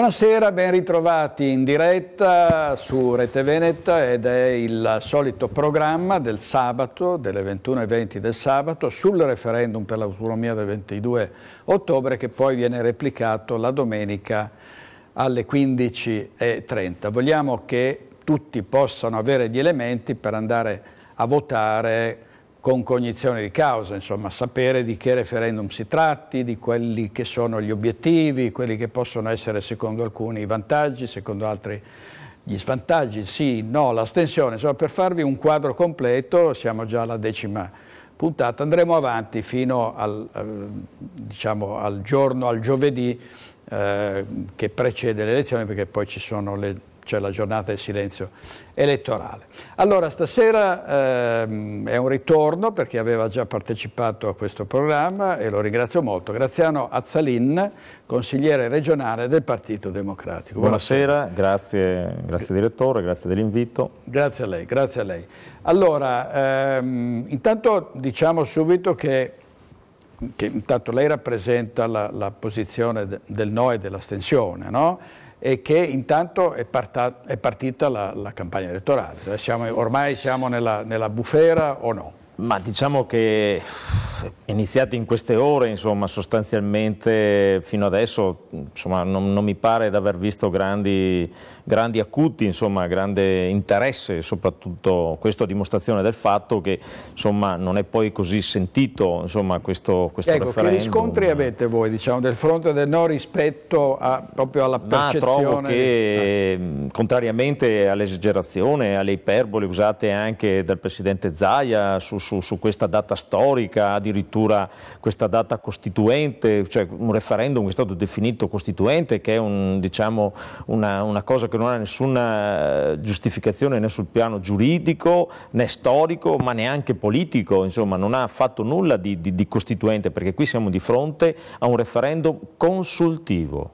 Buonasera, ben ritrovati in diretta su Rete Veneta ed è il solito programma del sabato, delle 21.20 del sabato, sul referendum per l'autonomia del 22 ottobre che poi viene replicato la domenica alle 15.30. Vogliamo che tutti possano avere gli elementi per andare a votare con cognizione di causa, insomma, sapere di che referendum si tratti, di quelli che sono gli obiettivi, quelli che possono essere secondo alcuni i vantaggi, secondo altri gli svantaggi, sì, no, l'astensione, insomma, per farvi un quadro completo, siamo già alla decima puntata, andremo avanti fino al, diciamo, al giorno, al giovedì eh, che precede le elezioni, perché poi ci sono le c'è la giornata del silenzio elettorale. Allora stasera ehm, è un ritorno perché aveva già partecipato a questo programma e lo ringrazio molto. Graziano Azzalin, consigliere regionale del Partito Democratico. Buonasera, Buonasera. Grazie, grazie direttore, grazie dell'invito. Grazie a lei, grazie a lei. Allora, ehm, intanto diciamo subito che che intanto lei rappresenta la, la posizione del no e dell'astensione, no? e che intanto è, parta, è partita la, la, campagna elettorale. Siamo, ormai siamo nella, nella bufera o no? Ma diciamo che iniziati in queste ore, insomma, sostanzialmente fino adesso insomma, non, non, mi pare di aver visto grandi, grandi acuti, insomma, grande interesse, soprattutto questo a dimostrazione del fatto che insomma, non è poi così sentito insomma, questo, questo ecco, referendum. Che riscontri avete voi diciamo, del fronte del no rispetto a, proprio alla percezione? Ma trovo che, di... Ehm, contrariamente all'esagerazione, alle iperbole usate anche dal Presidente Zaia su su, su, questa data storica, addirittura questa data costituente, cioè un referendum che è stato definito costituente, che è un, diciamo, una, una, cosa che non ha nessuna eh, giustificazione né sul piano giuridico né storico, ma neanche politico, insomma non ha fatto nulla di, di, di costituente, perché qui siamo di fronte a un referendum consultivo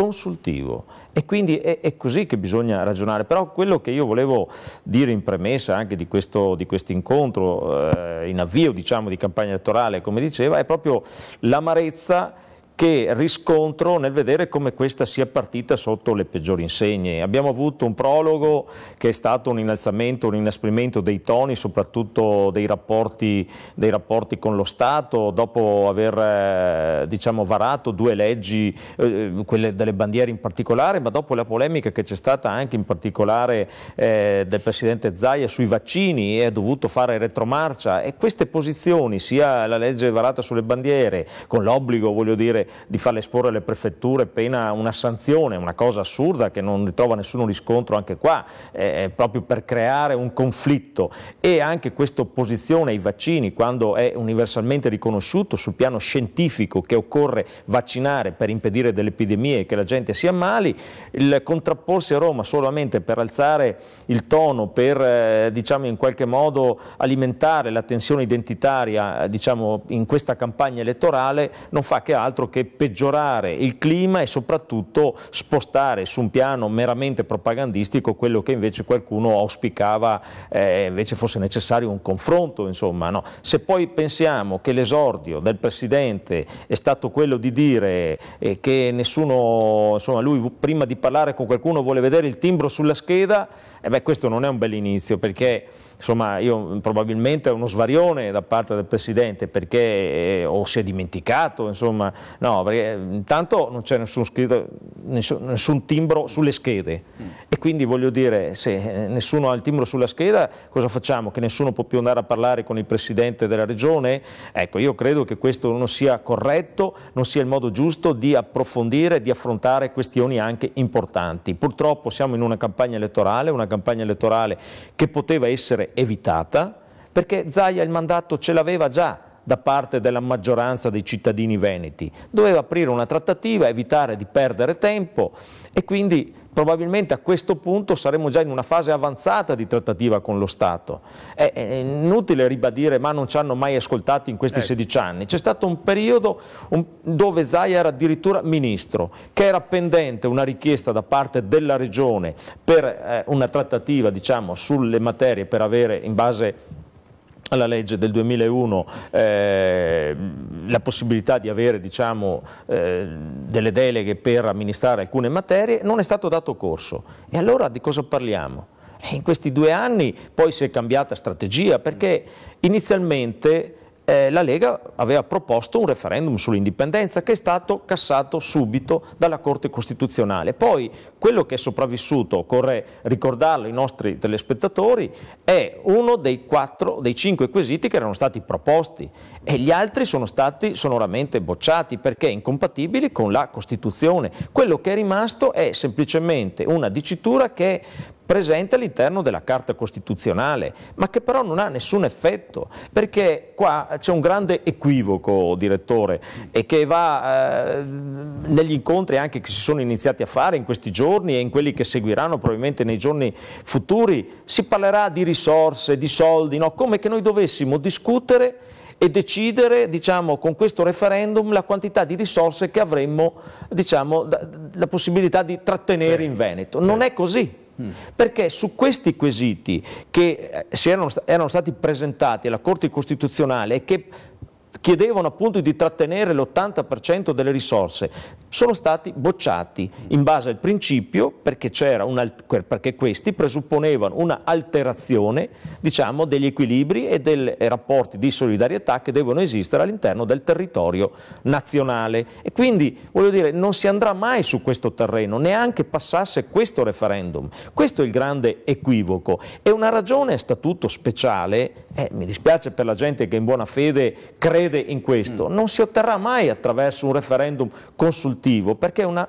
consultivo e quindi è, è, così che bisogna ragionare, però quello che io volevo dire in premessa anche di questo di incontro eh, in avvio diciamo, di campagna elettorale, come diceva, è proprio l'amarezza che riscontro nel vedere come questa sia partita sotto le peggiori insegne. Abbiamo avuto un prologo che è stato un innalzamento, un inasprimento dei toni, soprattutto dei rapporti, dei rapporti con lo Stato, dopo aver eh, diciamo, varato due leggi, eh, quelle delle bandiere in particolare, ma dopo la polemica che c'è stata anche in particolare eh, del Presidente Zaia sui vaccini e ha dovuto fare retromarcia e queste posizioni, sia la legge varata sulle bandiere, con l'obbligo, voglio dire, di farle esporre alle prefetture pena una sanzione, una cosa assurda che non trova nessuno riscontro anche qua, eh, eh, proprio per creare un conflitto e anche questa opposizione ai vaccini quando è universalmente riconosciuto sul piano scientifico che occorre vaccinare per impedire delle epidemie e che la gente si ammali, il contrapporsi a Roma solamente per alzare il tono, per eh, diciamo in qualche modo alimentare la tensione identitaria diciamo, in questa campagna elettorale non fa che altro che che peggiorare il clima e soprattutto spostare su un piano meramente propagandistico quello che invece qualcuno auspicava eh, invece fosse necessario un confronto. Insomma, no? Se poi pensiamo che l'esordio del Presidente è stato quello di dire eh, che nessuno, insomma, lui prima di parlare con qualcuno vuole vedere il timbro sulla scheda, e eh beh, questo non è un bel inizio perché insomma, io, probabilmente è uno svarione da parte del Presidente perché eh, o si è dimenticato, insomma, no, perché eh, intanto non c'è nessun, nessun, nessun, timbro sulle schede mm. e quindi voglio dire, se eh, nessuno ha il timbro sulla scheda, cosa facciamo? Che nessuno può più andare a parlare con il Presidente della Regione? Ecco, io credo che questo non sia corretto, non sia il modo giusto di approfondire, di affrontare questioni anche importanti. Purtroppo siamo in una campagna elettorale, una campagna campagna elettorale che poteva essere evitata, perché Zaia il mandato ce l'aveva già, da parte della maggioranza dei cittadini veneti. Doveva aprire una trattativa, evitare di perdere tempo e quindi probabilmente a questo punto saremo già in una fase avanzata di trattativa con lo Stato. È, inutile ribadire ma non ci hanno mai ascoltati in questi ecco. 16 anni. C'è stato un periodo dove Zaia era addirittura ministro, che era pendente una richiesta da parte della Regione per eh, una trattativa diciamo, sulle materie per avere in base alla legge del 2001 eh, la possibilità di avere diciamo, eh, delle deleghe per amministrare alcune materie, non è stato dato corso. E allora di cosa parliamo? Eh, in questi due anni poi si è cambiata strategia perché inizialmente eh, la Lega aveva proposto un referendum sull'indipendenza che è stato cassato subito dalla Corte Costituzionale. Poi quello che è sopravvissuto, occorre ricordarlo ai nostri telespettatori, è uno dei, quattro, dei cinque quesiti che erano stati proposti e gli altri sono stati sonoramente bocciati perché incompatibili con la Costituzione. Quello che è rimasto è semplicemente una dicitura che presente all'interno della Carta Costituzionale, ma che però non ha nessun effetto, perché qua c'è un grande equivoco, direttore, e che va eh, negli incontri anche che si sono iniziati a fare in questi giorni e in quelli che seguiranno probabilmente nei giorni futuri, si parlerà di risorse, di soldi, no? come che noi dovessimo discutere e decidere diciamo, con questo referendum la quantità di risorse che avremmo diciamo, la possibilità di trattenere sì. in Veneto. Non sì. è così. Perché su questi quesiti che eh, erano, erano stati presentati alla Corte Costituzionale e che chiedevano appunto di trattenere l'80% delle risorse, sono stati bocciati in base al principio perché, perché questi presupponevano un'alterazione diciamo, degli equilibri e dei rapporti di solidarietà che devono esistere all'interno del territorio nazionale. E quindi voglio dire, non si andrà mai su questo terreno, neanche passasse questo referendum. Questo è il grande equivoco. E una ragione statuto speciale, eh, mi dispiace per la gente che in buona fede crede crede in questo, mm. non si otterrà mai attraverso un referendum consultivo, perché una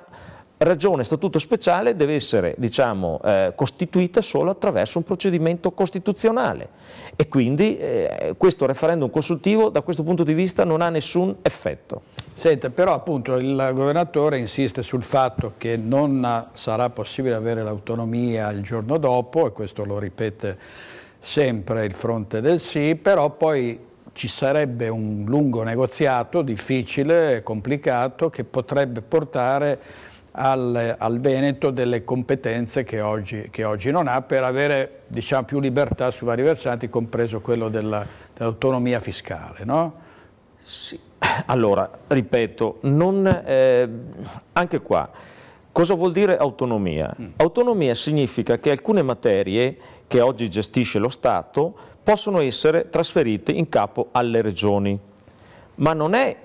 ragione statuto speciale deve essere diciamo, eh, costituita solo attraverso un procedimento costituzionale e quindi eh, questo referendum consultivo da questo punto di vista non ha nessun effetto. Senta, però appunto il governatore insiste sul fatto che non sarà possibile avere l'autonomia il giorno dopo e questo lo ripete sempre il fronte del sì, però poi ci sarebbe un lungo negoziato difficile, complicato, che potrebbe portare al, al Veneto delle competenze che oggi, che oggi, non ha per avere diciamo, più libertà su vari versanti, compreso quello dell'autonomia dell fiscale. No? Sì. Allora, ripeto, non, eh, anche qua, cosa vuol dire autonomia? Mm. Autonomia significa che alcune materie che oggi gestisce lo Stato possono essere trasferite in capo alle regioni. Ma non è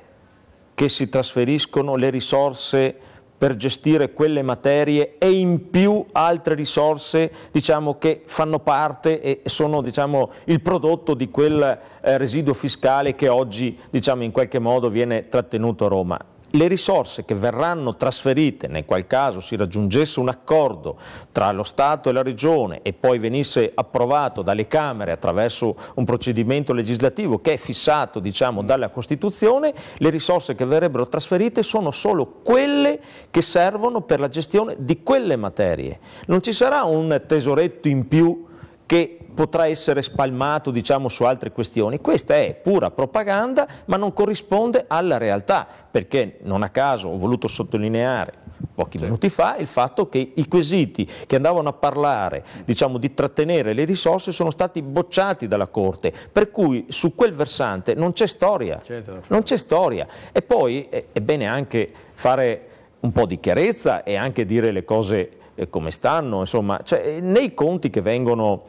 che si trasferiscono le risorse per gestire quelle materie e in più altre risorse diciamo, che fanno parte e sono diciamo, il prodotto di quel eh, residuo fiscale che oggi diciamo, in qualche modo viene trattenuto a Roma le risorse che verranno trasferite nel qual caso si raggiungesse un accordo tra lo Stato e la Regione e poi venisse approvato dalle Camere attraverso un procedimento legislativo che è fissato diciamo, dalla Costituzione, le risorse che verrebbero trasferite sono solo quelle che servono per la gestione di quelle materie. Non ci sarà un tesoretto in più che potrà essere spalmato diciamo, su altre questioni. Questa è pura propaganda ma non corrisponde alla realtà perché non a caso ho voluto sottolineare pochi minuti fa il fatto che i quesiti che andavano a parlare diciamo, di trattenere le risorse sono stati bocciati dalla Corte, per cui su quel versante non c'è storia, certo. non c'è storia. E poi è, è bene anche fare un po' di chiarezza e anche dire le cose eh, come stanno, insomma, cioè, eh, nei conti che vengono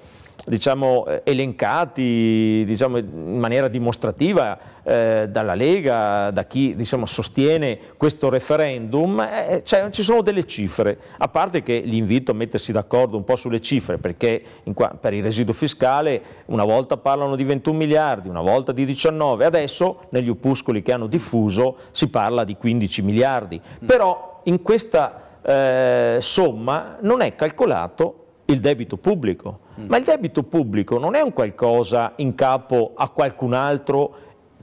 diciamo, eh, elencati diciamo, in maniera dimostrativa eh, dalla Lega, da chi diciamo, sostiene questo referendum, eh, cioè, ci sono delle cifre, a parte che gli invito a mettersi d'accordo un po' sulle cifre, perché qua, per il residuo fiscale una volta parlano di 21 miliardi, una volta di 19, adesso negli opuscoli che hanno diffuso si parla di 15 miliardi, mm. però in questa eh, somma non è calcolato il debito pubblico. Mm. Ma il debito pubblico non è un qualcosa in capo a qualcun altro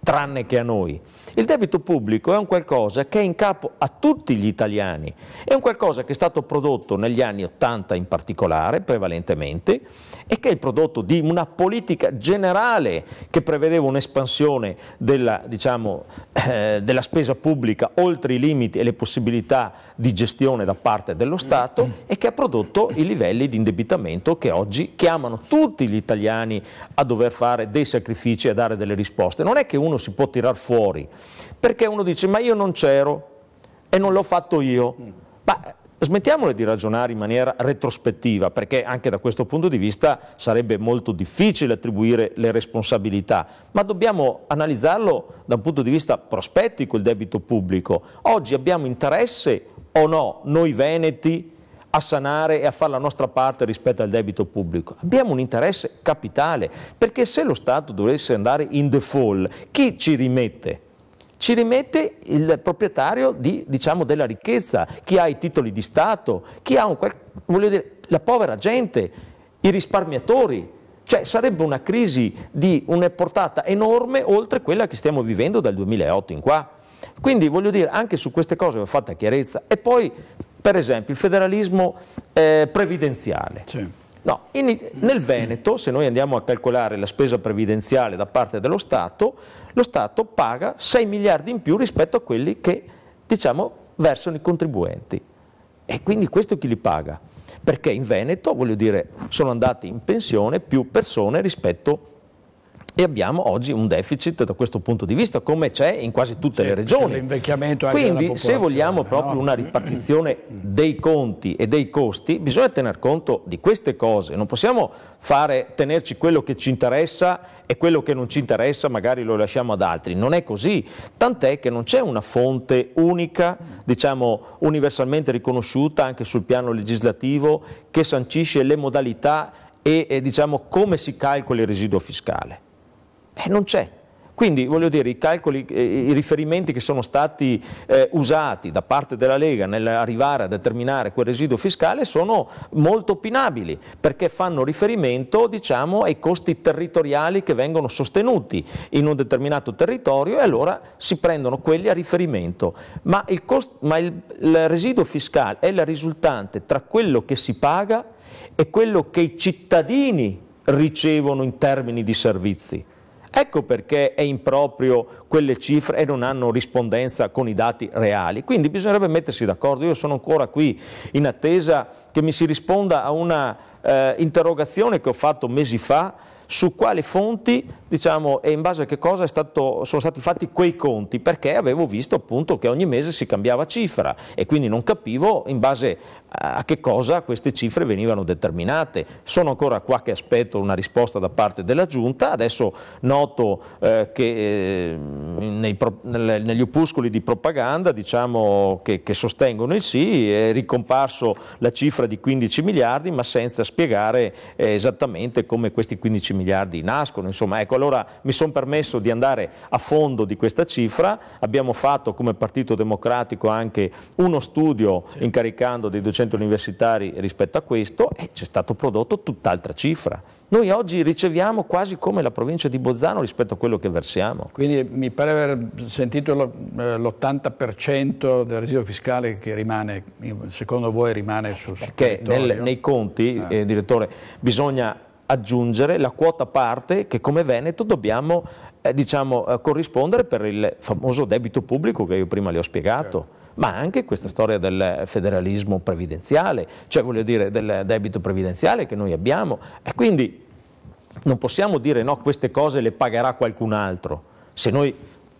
tranne che a noi. Il debito pubblico è un qualcosa che è in capo a tutti gli italiani, è un qualcosa che è stato prodotto negli anni 80 in particolare, prevalentemente, e che è il prodotto di una politica generale che prevedeva un'espansione della, diciamo, eh, della spesa pubblica oltre i limiti e le possibilità di gestione da parte dello Stato e che ha prodotto i livelli di indebitamento che oggi chiamano tutti gli italiani a dover fare dei sacrifici e a dare delle risposte. Non è che uno uno si può tirar fuori, perché uno dice ma io non c'ero e non l'ho fatto io. Mm. Ma eh, smettiamole di ragionare in maniera retrospettiva, perché anche da questo punto di vista sarebbe molto difficile attribuire le responsabilità, ma dobbiamo analizzarlo da un punto di vista prospettico il debito pubblico. Oggi abbiamo interesse o no noi veneti a sanare e a fare la nostra parte rispetto al debito pubblico. Abbiamo un interesse capitale, perché se lo Stato dovesse andare in default, chi ci rimette? Ci rimette il proprietario di, diciamo, della ricchezza, chi ha i titoli di Stato, chi ha un, voglio dire, la povera gente, i risparmiatori. Cioè sarebbe una crisi di una portata enorme oltre quella che stiamo vivendo dal 2008 in qua. Quindi voglio dire, anche su queste cose va fatta chiarezza. E poi per esempio il federalismo eh, previdenziale. Sì. No, in, nel Veneto, se noi andiamo a calcolare la spesa previdenziale da parte dello Stato, lo Stato paga 6 miliardi in più rispetto a quelli che diciamo, versano i contribuenti. E quindi questo chi li paga? Perché in Veneto, voglio dire, sono andate in pensione più persone rispetto e abbiamo oggi un deficit da questo punto di vista, come c'è in quasi tutte sì, le regioni. L'invecchiamento Quindi, se vogliamo proprio no? una ripartizione dei conti e dei costi, bisogna tener conto di queste cose. Non possiamo fare, tenerci quello che ci interessa e quello che non ci interessa magari lo lasciamo ad altri. Non è così, tant'è che non c'è una fonte unica, diciamo universalmente riconosciuta anche sul piano legislativo, che sancisce le modalità e, e diciamo, come si calcola il residuo fiscale. Eh, non c'è. Quindi voglio dire, i calcoli, eh, i riferimenti che sono stati eh, usati da parte della Lega nell'arrivare a determinare quel residuo fiscale sono molto opinabili perché fanno riferimento diciamo, ai costi territoriali che vengono sostenuti in un determinato territorio e allora si prendono quelli a riferimento. Ma il, costo, ma il, il residuo fiscale è la risultante tra quello che si paga e quello che i cittadini ricevono in termini di servizi. Ecco perché è improprio quelle cifre e non hanno rispondenza con i dati reali. Quindi bisognerebbe mettersi d'accordo. Io sono ancora qui in attesa che mi si risponda a una eh, interrogazione che ho fatto mesi fa su quali fonti diciamo, e in base a che cosa stato, sono stati fatti quei conti, perché avevo visto appunto che ogni mese si cambiava cifra e quindi non capivo in base a che cosa queste cifre venivano determinate. Sono ancora qua che aspetto una risposta da parte della Giunta, adesso noto eh, che eh, nei, nel, negli opuscoli di propaganda diciamo, che, che sostengono il sì è ricomparso la cifra di 15 miliardi ma senza spiegare eh, esattamente come questi 15 miliardi nascono. Insomma, ecco, allora mi sono permesso di andare a fondo di questa cifra, abbiamo fatto come Partito Democratico anche uno studio sì. incaricando dei docenti universitari rispetto a questo e c'è stato prodotto tutt'altra cifra. Noi oggi riceviamo quasi come la provincia di Bozzano rispetto a quello che versiamo. Quindi mi pare aver sentito l'80% eh, del residuo fiscale che rimane, secondo voi rimane sul Perché nel, nei conti, eh. Eh, direttore, bisogna aggiungere la quota parte che come Veneto dobbiamo eh, diciamo, eh, corrispondere per il famoso debito pubblico che io prima le ho spiegato. Certo. Ma anche questa storia del federalismo previdenziale, cioè voglio dire del debito previdenziale che noi abbiamo. E quindi non possiamo dire no, queste cose le pagherà qualcun altro. Se noi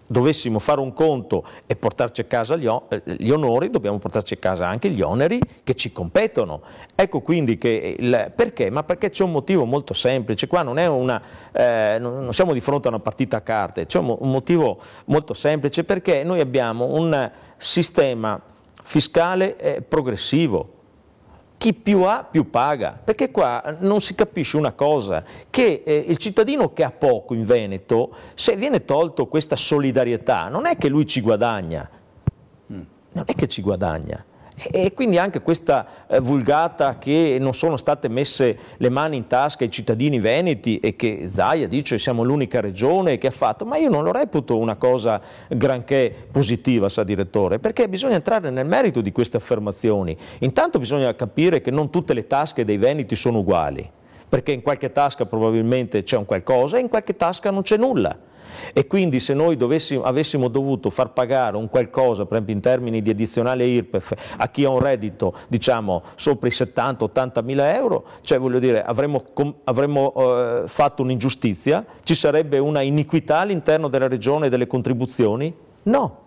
dovessimo fare un conto e portarci a casa gli, eh, gli, onori, dobbiamo portarci a casa anche gli oneri che ci competono. Ecco quindi che il, perché? Ma perché c'è un motivo molto semplice, qua non, una, eh, non siamo di fronte a una partita a carte, c'è un, un motivo molto semplice perché noi abbiamo un sistema fiscale eh, progressivo chi più ha più paga, perché qua non si capisce una cosa, che eh, il cittadino che ha poco in Veneto, se viene tolto questa solidarietà, non è che lui ci guadagna, mm. non è che ci guadagna, e quindi anche questa eh, vulgata che non sono state messe le mani in tasca ai cittadini veneti e che Zaia dice siamo l'unica regione che ha fatto, ma io non lo reputo una cosa granché positiva, sa direttore, perché bisogna entrare nel merito di queste affermazioni. Intanto bisogna capire che non tutte le tasche dei veneti sono uguali, perché in qualche tasca probabilmente c'è un qualcosa e in qualche tasca non c'è nulla. E quindi se noi dovessimo, avessimo dovuto far pagare un qualcosa, per esempio in termini di addizionale IRPEF, a chi ha un reddito diciamo, sopra i 70-80 mila euro, cioè voglio dire avremmo, avremmo eh, fatto un'ingiustizia, ci sarebbe una iniquità all'interno della regione delle contribuzioni? No,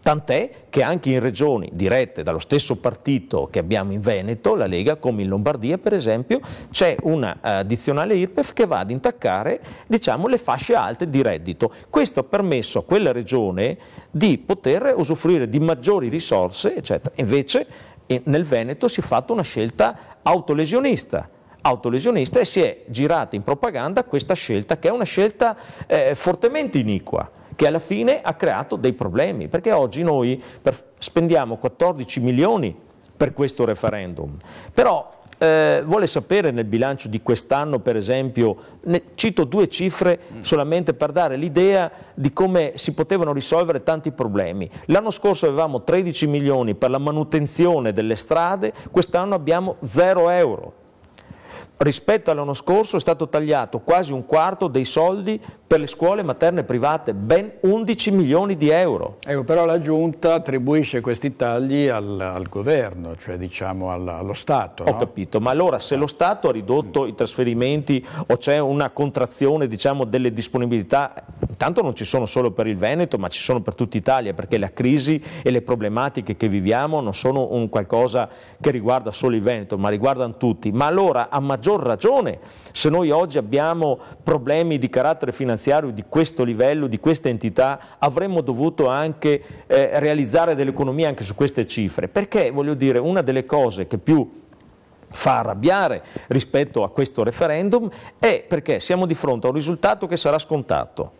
Tant'è che anche in regioni dirette dallo stesso partito che abbiamo in Veneto, la Lega, come in Lombardia per esempio, c'è una uh, eh, dizionale IRPEF che va ad intaccare diciamo, le fasce alte di reddito. Questo ha permesso a quella regione di poter usufruire di maggiori risorse, eccetera. Invece eh, nel Veneto si è fatta una scelta autolesionista autolesionista e si è girata in propaganda questa scelta che è una scelta eh, fortemente iniqua che alla fine ha creato dei problemi, perché oggi noi per, spendiamo 14 milioni per questo referendum, però eh, vuole sapere nel bilancio di quest'anno per esempio, ne, cito due cifre solamente per dare l'idea di come si potevano risolvere tanti problemi. L'anno scorso avevamo 13 milioni per la manutenzione delle strade, quest'anno abbiamo 0 euro rispetto all'anno scorso è stato tagliato quasi un quarto dei soldi per le scuole materne private, ben 11 milioni di euro. Ecco, però la Giunta attribuisce questi tagli al, al governo, cioè diciamo all, allo Stato. Ho no? capito, ma allora se lo ah. Stato ha ridotto i trasferimenti o c'è una contrazione diciamo, delle disponibilità, intanto non ci sono solo per il Veneto, ma ci sono per tutta Italia, perché la crisi e le problematiche che viviamo non sono un qualcosa che riguarda solo il Veneto, ma riguardano tutti. Ma allora, a maggior ragione, se noi oggi abbiamo problemi di carattere finanziario, finanziario di questo livello, di questa entità, avremmo dovuto anche eh, realizzare dell'economia anche su queste cifre, perché voglio dire una delle cose che più fa arrabbiare rispetto a questo referendum è perché siamo di fronte a un risultato che sarà scontato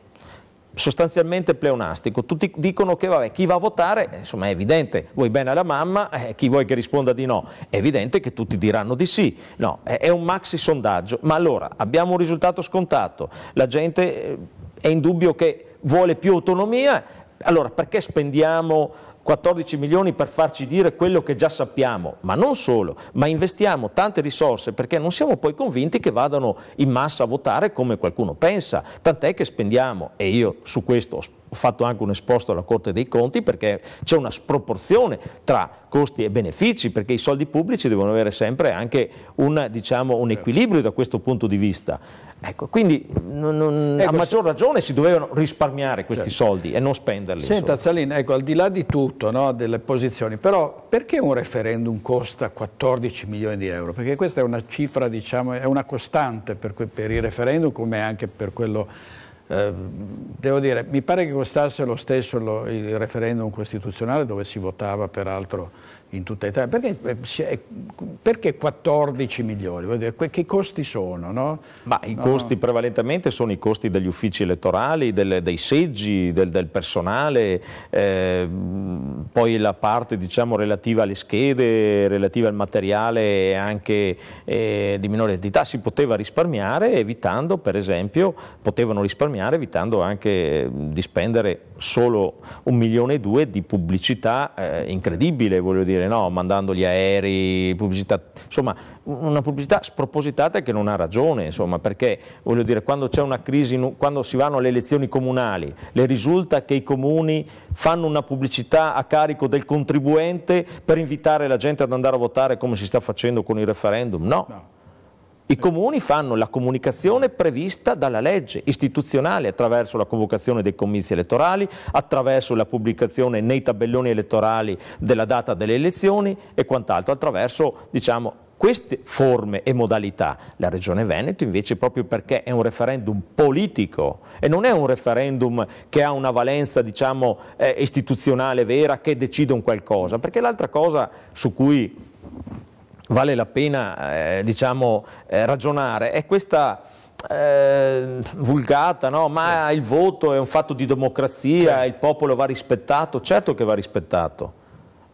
sostanzialmente pleonastico. Tutti dicono che vabbè, chi va a votare, insomma è evidente, vuoi bene alla mamma, eh, chi vuoi che risponda di no? È evidente che tutti diranno di sì. No, è, un maxi sondaggio, ma allora abbiamo un risultato scontato, la gente eh, è in dubbio che vuole più autonomia, allora perché spendiamo 14 milioni per farci dire quello che già sappiamo, ma non solo, ma investiamo tante risorse perché non siamo poi convinti che vadano in massa a votare come qualcuno pensa, tant'è che spendiamo, e io su questo ho ho fatto anche un esposto alla Corte dei Conti perché c'è una sproporzione tra costi e benefici, perché i soldi pubblici devono avere sempre anche un, diciamo, un certo. equilibrio da questo punto di vista. Ecco, quindi non, non, ecco, a maggior ragione si dovevano risparmiare questi certo. soldi e non spenderli. Senta Zalina, ecco, al di là di tutto, no, delle posizioni, però perché un referendum costa 14 milioni di euro? Perché questa è una cifra, diciamo, è una costante per, per i referendum come anche per quello eh, devo dire, mi pare che costasse lo stesso lo, il referendum costituzionale dove si votava peraltro in tutta Italia, perché, eh, perché 14 milioni? che costi sono? No? I costi no. prevalentemente sono i costi degli uffici elettorali, del, dei seggi, del, del personale, eh, poi la parte diciamo, relativa alle schede, relativa al materiale anche eh, di minore entità, si poteva risparmiare evitando per esempio, potevano risparmiare evitando anche di spendere solo un milione e due di pubblicità eh, incredibile, voglio dire dire, no? mandandogli aerei, pubblicità, insomma una pubblicità spropositata che non ha ragione, insomma, perché voglio dire, quando c'è una crisi, quando si vanno alle elezioni comunali, le risulta che i comuni fanno una pubblicità a carico del contribuente per invitare la gente ad andare a votare come si sta facendo con il referendum? no. no. I comuni fanno la comunicazione prevista dalla legge istituzionale attraverso la convocazione dei comizi elettorali, attraverso la pubblicazione nei tabelloni elettorali della data delle elezioni e quant'altro, attraverso diciamo, queste forme e modalità. La Regione Veneto invece proprio perché è un referendum politico e non è un referendum che ha una valenza diciamo, eh, istituzionale vera che decide un qualcosa, perché l'altra cosa su cui vale la pena eh, diciamo, eh, ragionare. È questa eh, vulgata, no? ma il voto è un fatto di democrazia, il popolo va rispettato, certo che va rispettato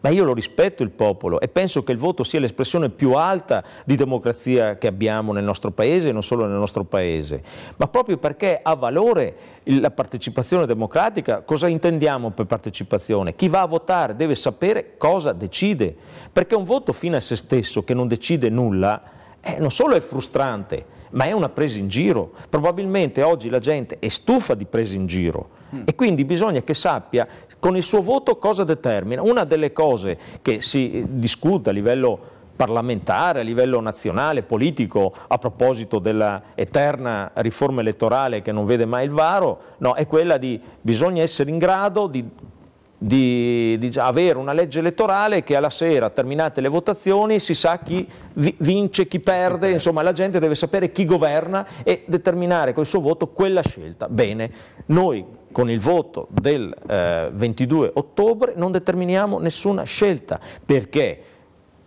ma io lo rispetto il popolo e penso che il voto sia l'espressione più alta di democrazia che abbiamo nel nostro paese e non solo nel nostro paese. Ma proprio perché ha valore la partecipazione democratica, cosa intendiamo per partecipazione? Chi va a votare deve sapere cosa decide, perché un voto fino a se stesso che non decide nulla eh, non solo è frustrante, ma è una presa in giro. Probabilmente oggi la gente è stufa di presa in giro. Mm. e quindi bisogna che sappia con il suo voto cosa determina. Una delle cose che si eh, discute a livello parlamentare, a livello nazionale, politico, a proposito della eterna riforma elettorale che non vede mai il varo, no, è quella di bisogna essere in grado di, di, di avere una legge elettorale che alla sera, terminate le votazioni, si sa chi vince, chi perde, insomma la gente deve sapere chi governa e determinare col suo voto quella scelta. Bene, noi con il voto del eh, 22 ottobre non determiniamo nessuna scelta, perché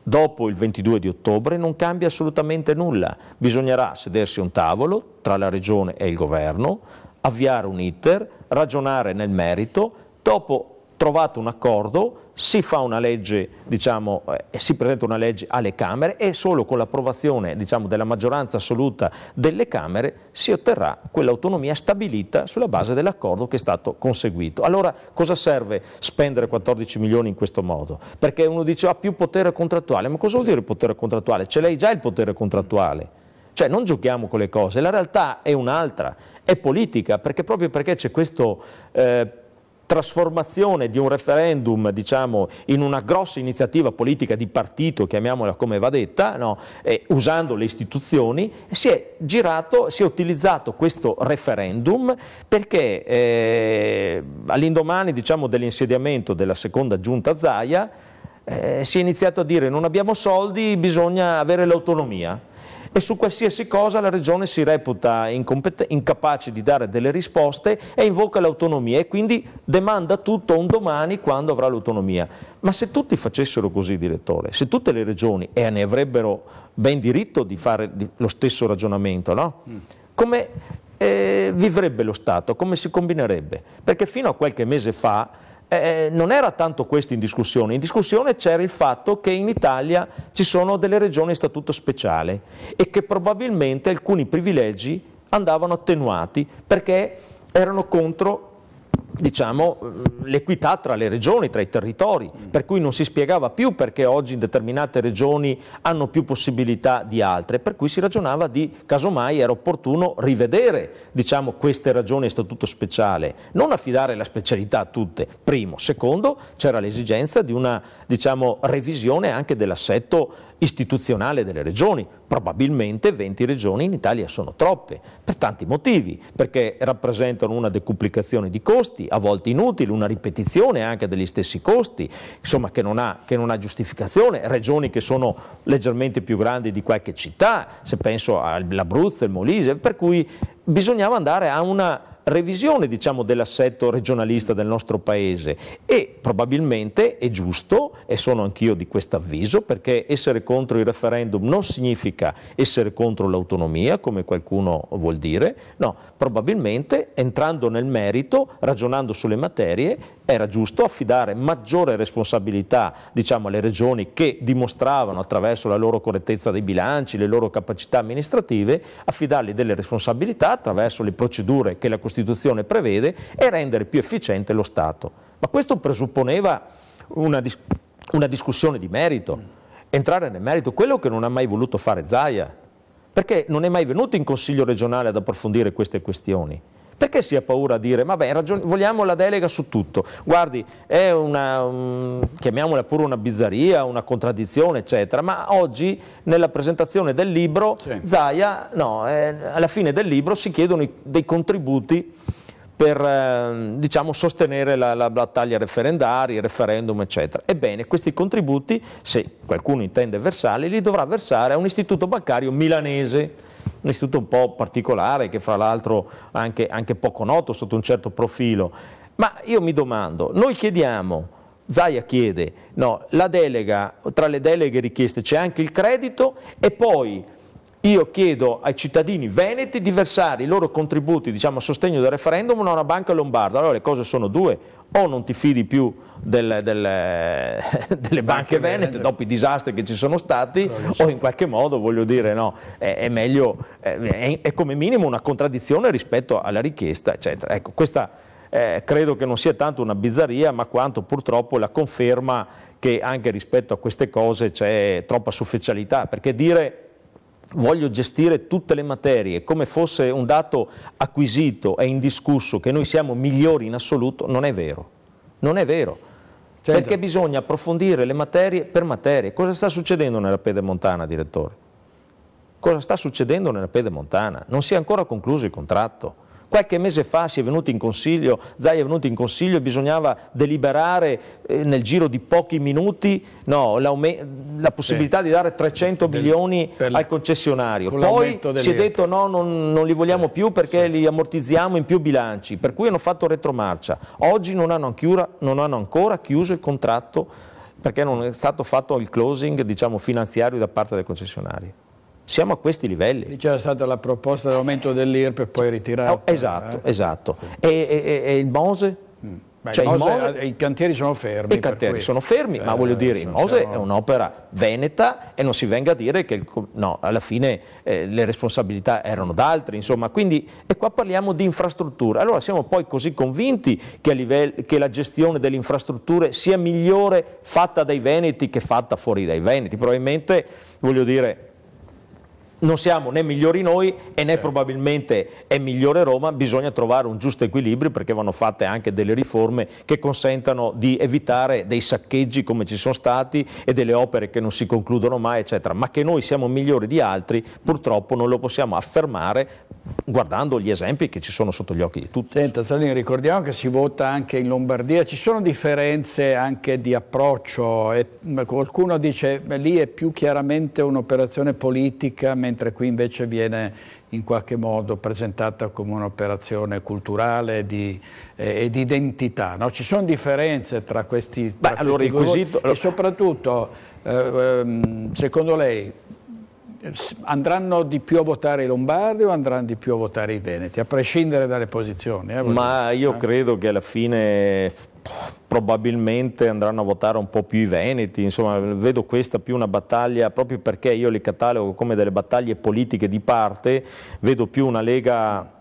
dopo il 22 di ottobre non cambia assolutamente nulla, bisognerà sedersi a un tavolo tra la Regione e il Governo, avviare un iter, ragionare nel merito, dopo trovato un accordo, si fa una legge, diciamo, eh, si presenta una legge alle Camere e solo con l'approvazione diciamo, della maggioranza assoluta delle Camere si otterrà quell'autonomia stabilita sulla base dell'accordo che è stato conseguito. Allora cosa serve spendere 14 milioni in questo modo? Perché uno dice ha ah, più potere contrattuale, ma cosa vuol dire potere contrattuale? Ce l'hai già il potere contrattuale. Cioè non giochiamo con le cose, la realtà è un'altra, è politica, perché proprio perché c'è questo eh, trasformazione di un referendum diciamo, in una grossa iniziativa politica di partito, chiamiamola come va detta, no? eh, usando le istituzioni, si è girato, si è utilizzato questo referendum perché eh, all'indomani diciamo, dell'insediamento della seconda giunta Zaia eh, si è iniziato a dire non abbiamo soldi, bisogna avere l'autonomia e su qualsiasi cosa la Regione si reputa incapace di dare delle risposte e invoca l'autonomia e quindi demanda tutto un domani quando avrà l'autonomia. Ma se tutti facessero così, direttore, se tutte le Regioni, e ne avrebbero ben diritto di fare lo stesso ragionamento, no? Mm. come eh, vivrebbe lo Stato, come si combinerebbe? Perché fino a qualche mese fa eh, eh, non era tanto questo in discussione, in discussione c'era il fatto che in Italia ci sono delle regioni in statuto speciale e che probabilmente alcuni privilegi andavano attenuati perché erano contro diciamo, l'equità tra le regioni, tra i territori, per cui non si spiegava più perché oggi in determinate regioni hanno più possibilità di altre, per cui si ragionava di casomai era opportuno rivedere diciamo, queste ragioni a statuto speciale, non affidare la specialità a tutte, primo. Secondo, c'era l'esigenza di una diciamo, revisione anche dell'assetto istituzionale delle regioni. Probabilmente 20 regioni in Italia sono troppe, per tanti motivi, perché rappresentano una decuplicazione di costi, a volte inutili, una ripetizione anche degli stessi costi, insomma che non ha, che non ha giustificazione, regioni che sono leggermente più grandi di qualche città, se penso all'Abruzzo, il Molise, per cui bisognava andare a una revisione diciamo, dell'assetto regionalista del nostro Paese e probabilmente è giusto, e sono anch'io di questo avviso, perché essere contro il referendum non significa essere contro l'autonomia, come qualcuno vuol dire, no, probabilmente entrando nel merito, ragionando sulle materie, era giusto affidare maggiore responsabilità diciamo, alle regioni che dimostravano attraverso la loro correttezza dei bilanci, le loro capacità amministrative, affidargli delle responsabilità attraverso le procedure che la Costituzione Costituzione prevede e rendere più efficiente lo Stato. Ma questo presupponeva una, dis- una discussione di merito, entrare nel merito, quello che non ha mai voluto fare Zaia, perché non è mai venuto in Consiglio regionale ad approfondire queste questioni. Perché si ha paura a dire, vabbè, ragion- vogliamo la delega su tutto? Guardi, è una, um, chiamiamola pure una bizzarria, una contraddizione, eccetera, ma oggi nella presentazione del libro, sì. Zaia, no, eh, alla fine del libro si chiedono i, dei contributi per ehm, diciamo, sostenere la, la, battaglia referendaria, il referendum eccetera. Ebbene questi contributi, se qualcuno intende versarli, li dovrà versare a un istituto bancario milanese, un istituto un po' particolare che fra l'altro anche, anche poco noto sotto un certo profilo. Ma io mi domando, noi chiediamo Zaia chiede, no, la delega, tra le deleghe richieste c'è anche il credito e poi io chiedo ai cittadini veneti di versare i loro contributi diciamo, a sostegno del referendum a una banca lombarda. Allora le cose sono due, o non ti fidi più del, del, delle banche, banche venete, venete dopo i disastri che ci sono stati no, o in qualche modo voglio dire no, è, è meglio, è, è, come minimo una contraddizione rispetto alla richiesta eccetera. Ecco, questa eh, credo che non sia tanto una bizzarria ma quanto purtroppo la conferma che anche rispetto a queste cose c'è troppa superficialità perché dire voglio gestire tutte le materie come fosse un dato acquisito e indiscusso che noi siamo migliori in assoluto, non è vero. Non è vero. Certo. Perché bisogna approfondire le materie per materie. Cosa sta succedendo nella pedemontana, direttore? Cosa sta succedendo nella pedemontana? Non si è ancora concluso il contratto. Qualche mese fa si è venuto in consiglio, Zai è venuto in consiglio e bisognava deliberare eh, nel giro di pochi minuti no, la possibilità sì. di dare 300 Del, milioni al concessionario. Poi si è detto no, non, non li vogliamo sì. più perché sì. li ammortizziamo in più bilanci, per cui hanno fatto retromarcia. Oggi non hanno, anchiura, non hanno ancora chiuso il contratto perché non è stato fatto il closing diciamo, finanziario da parte del concessionario. Siamo a questi livelli. Lì c'era stata la proposta dell'aumento dell'IRP e poi ritirata. Oh, esatto, eh? esatto. E, e, e, il Mose? Mm. Cioè, Mose, Mose, i cantieri sono fermi. I cantieri cui... sono fermi, eh, ma voglio dire, il Mose siamo... è un'opera veneta e non si venga a dire che no, alla fine eh, le responsabilità erano d'altri, insomma, quindi, e qua parliamo di infrastrutture. Allora siamo poi così convinti che, livello, che la gestione delle infrastrutture sia migliore fatta dai veneti che fatta fuori dai veneti. Probabilmente, voglio dire, non siamo né migliori noi e né certo. probabilmente è migliore Roma, bisogna trovare un giusto equilibrio perché vanno fatte anche delle riforme che consentano di evitare dei saccheggi come ci sono stati e delle opere che non si concludono mai, eccetera. Ma che noi siamo migliori di altri purtroppo non lo possiamo affermare guardando gli esempi che ci sono sotto gli occhi di tutti. Senta Salini, ricordiamo che si vota anche in Lombardia, ci sono differenze anche di approccio, e mm, qualcuno dice che lì è più chiaramente un'operazione politica, mentre qui invece viene in qualche modo presentata come un'operazione culturale di, eh, e di identità. No? Ci sono differenze tra questi, tra Beh, questi allora, requisito... e soprattutto, eh, ehm, secondo lei, andranno di più a votare i lombardi o andranno di più a votare i veneti, a prescindere dalle posizioni? Eh, Ma io eh? credo che alla fine probabilmente andranno a votare un po' più i veneti, insomma vedo questa più una battaglia, proprio perché io li catalogo come delle battaglie politiche di parte, vedo più una lega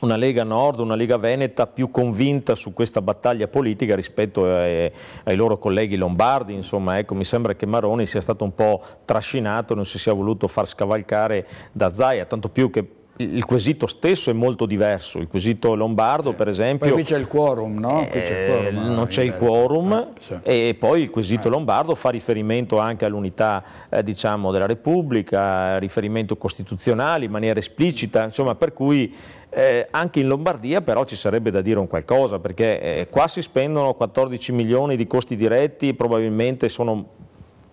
una Lega Nord, una Lega Veneta più convinta su questa battaglia politica rispetto ai, eh, ai loro colleghi lombardi, insomma, ecco, mi sembra che Maroni sia stato un po' trascinato, non si sia voluto far scavalcare da Zaia, tanto più che il quesito stesso è molto diverso, il quesito lombardo per esempio... Poi qui c'è il quorum, no? Eh, quorum, ah, non c'è il quorum eh, sì. e poi il quesito eh. lombardo fa riferimento anche all'unità eh, diciamo, della Repubblica, riferimento costituzionale in maniera esplicita, insomma per cui eh, anche in Lombardia però ci sarebbe da dire un qualcosa perché eh, qua si spendono 14 milioni di costi diretti, probabilmente sono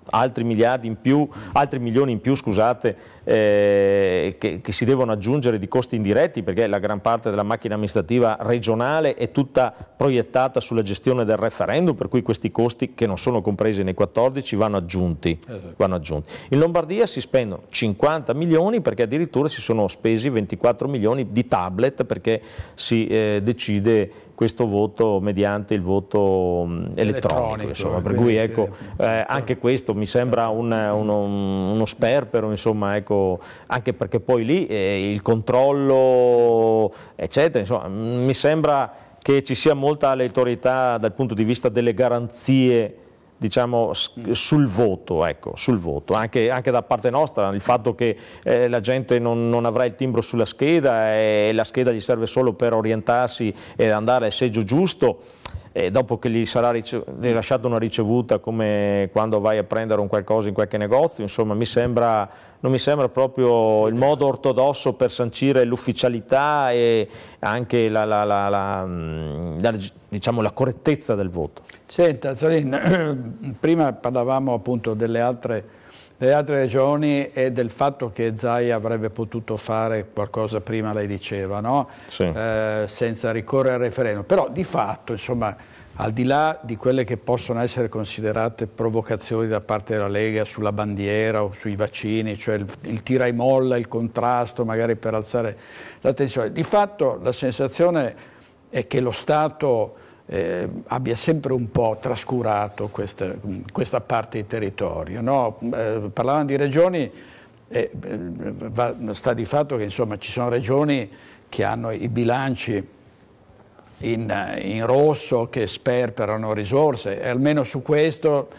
altri miliardi in più, altri milioni in più scusate, eh, che, che, si devono aggiungere di costi indiretti perché la gran parte della macchina amministrativa regionale è tutta proiettata sulla gestione del referendum, per cui questi costi che non sono compresi nei 14 vanno aggiunti. Esatto. Vanno aggiunti. In Lombardia si spendono 50 milioni perché addirittura si sono spesi 24 milioni di tablet perché si eh, decide questo voto mediante il voto mm, elettronico, elettronico insomma. per eh, cui ecco, eh, anche questo mi sembra un, uno, uno, sperpero insomma, ecco, anche perché poi lì eh, il controllo eccetera insomma, mi sembra che ci sia molta aleatorietà dal punto di vista delle garanzie diciamo, sul voto, ecco, sul voto. Anche, anche, da parte nostra, il fatto che eh, la gente non, non, avrà il timbro sulla scheda e la scheda gli serve solo per orientarsi e andare al seggio giusto, e dopo che gli sarà rilasciata una ricevuta come quando vai a prendere un qualcosa in qualche negozio, insomma mi sembra non mi sembra proprio il modo ortodosso per sancire l'ufficialità e anche la, la, la, mm, diciamo, la, correttezza del voto. Senta Zorin, prima parlavamo appunto delle altre, delle altre regioni e del fatto che Zai avrebbe potuto fare qualcosa prima, lei diceva, no? sì. eh, senza ricorrere al referendum, però di fatto insomma al di là di quelle che possono essere considerate provocazioni da parte della Lega sulla bandiera o sui vaccini, cioè il, il tira e molla, il contrasto magari per alzare la tensione, di fatto la sensazione è che lo Stato eh, abbia sempre un po' trascurato questa, questa parte di territorio. No? Eh, parlavano di regioni, eh, va, sta di fatto che insomma, ci sono regioni che hanno i bilanci in, in rosso che sperperano risorse e almeno su questo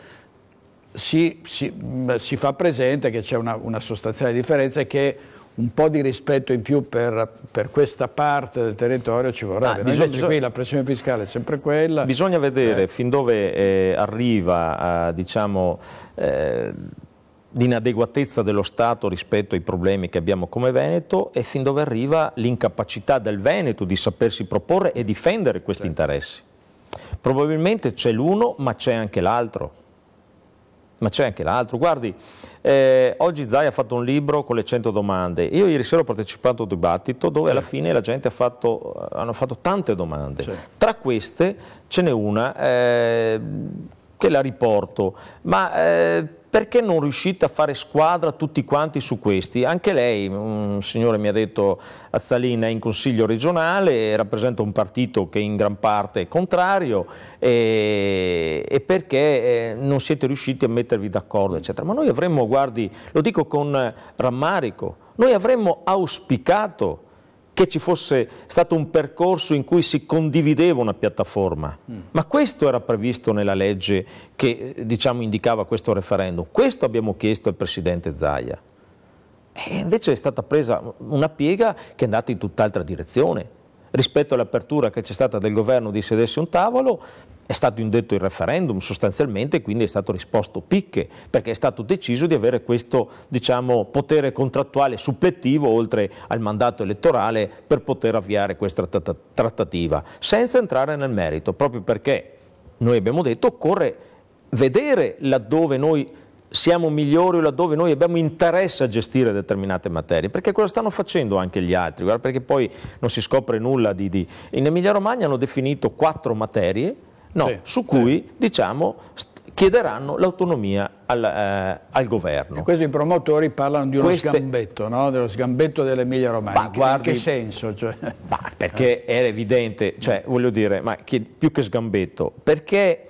si, si, si fa presente che c'è una, una, sostanziale differenza e che un po' di rispetto in più per, per questa parte del territorio ci vorrebbe. Ah, bisogna, invece qui la pressione fiscale è sempre quella. Bisogna vedere eh. fin dove eh, arriva a, eh, diciamo, eh, l'inadeguatezza dello Stato rispetto ai problemi che abbiamo come Veneto e fin dove arriva l'incapacità del Veneto di sapersi proporre e difendere questi certo. interessi. Probabilmente c'è l'uno, ma c'è anche l'altro. Ma c'è anche l'altro. Guardi, eh, oggi Zai ha fatto un libro con le 100 domande. Io ieri sera ho partecipato a un dibattito dove alla fine la gente ha fatto, hanno fatto tante domande. C'è. Tra queste ce n'è una eh, che la riporto. Ma eh, perché non riuscite a fare squadra tutti quanti su questi? Anche lei, un signore mi ha detto, Azzalina è in consiglio regionale, rappresenta un partito che in gran parte è contrario e, e perché eh, non siete riusciti a mettervi d'accordo, eccetera. Ma noi avremmo, guardi, lo dico con rammarico, noi avremmo auspicato che ci fosse stato un percorso in cui si condivideva una piattaforma. Mm. Ma questo era previsto nella legge che eh, diciamo, indicava questo referendum. Questo abbiamo chiesto al Presidente Zaia. E invece è stata presa una piega che è andata in tutt'altra direzione. Rispetto all'apertura che c'è stata del governo di sedersi a un tavolo, è stato indetto il referendum sostanzialmente, quindi è stato risposto picche, perché è stato deciso di avere questo diciamo, potere contrattuale supplettivo oltre al mandato elettorale per poter avviare questa trattativa, senza entrare nel merito, proprio perché noi abbiamo detto occorre vedere laddove noi siamo migliori o laddove noi abbiamo interesse a gestire determinate materie, perché cosa stanno facendo anche gli altri, guarda, perché poi non si scopre nulla di... di... In Emilia Romagna hanno definito quattro materie no, sì, su cui sì. diciamo, chiederanno l'autonomia al, eh, al, governo. E questi i promotori parlano di uno Queste... sgambetto, no? dello sgambetto dell'Emilia Romagna, in che senso? Cioè... Ma perché era evidente, cioè, voglio dire, ma che, più che sgambetto, perché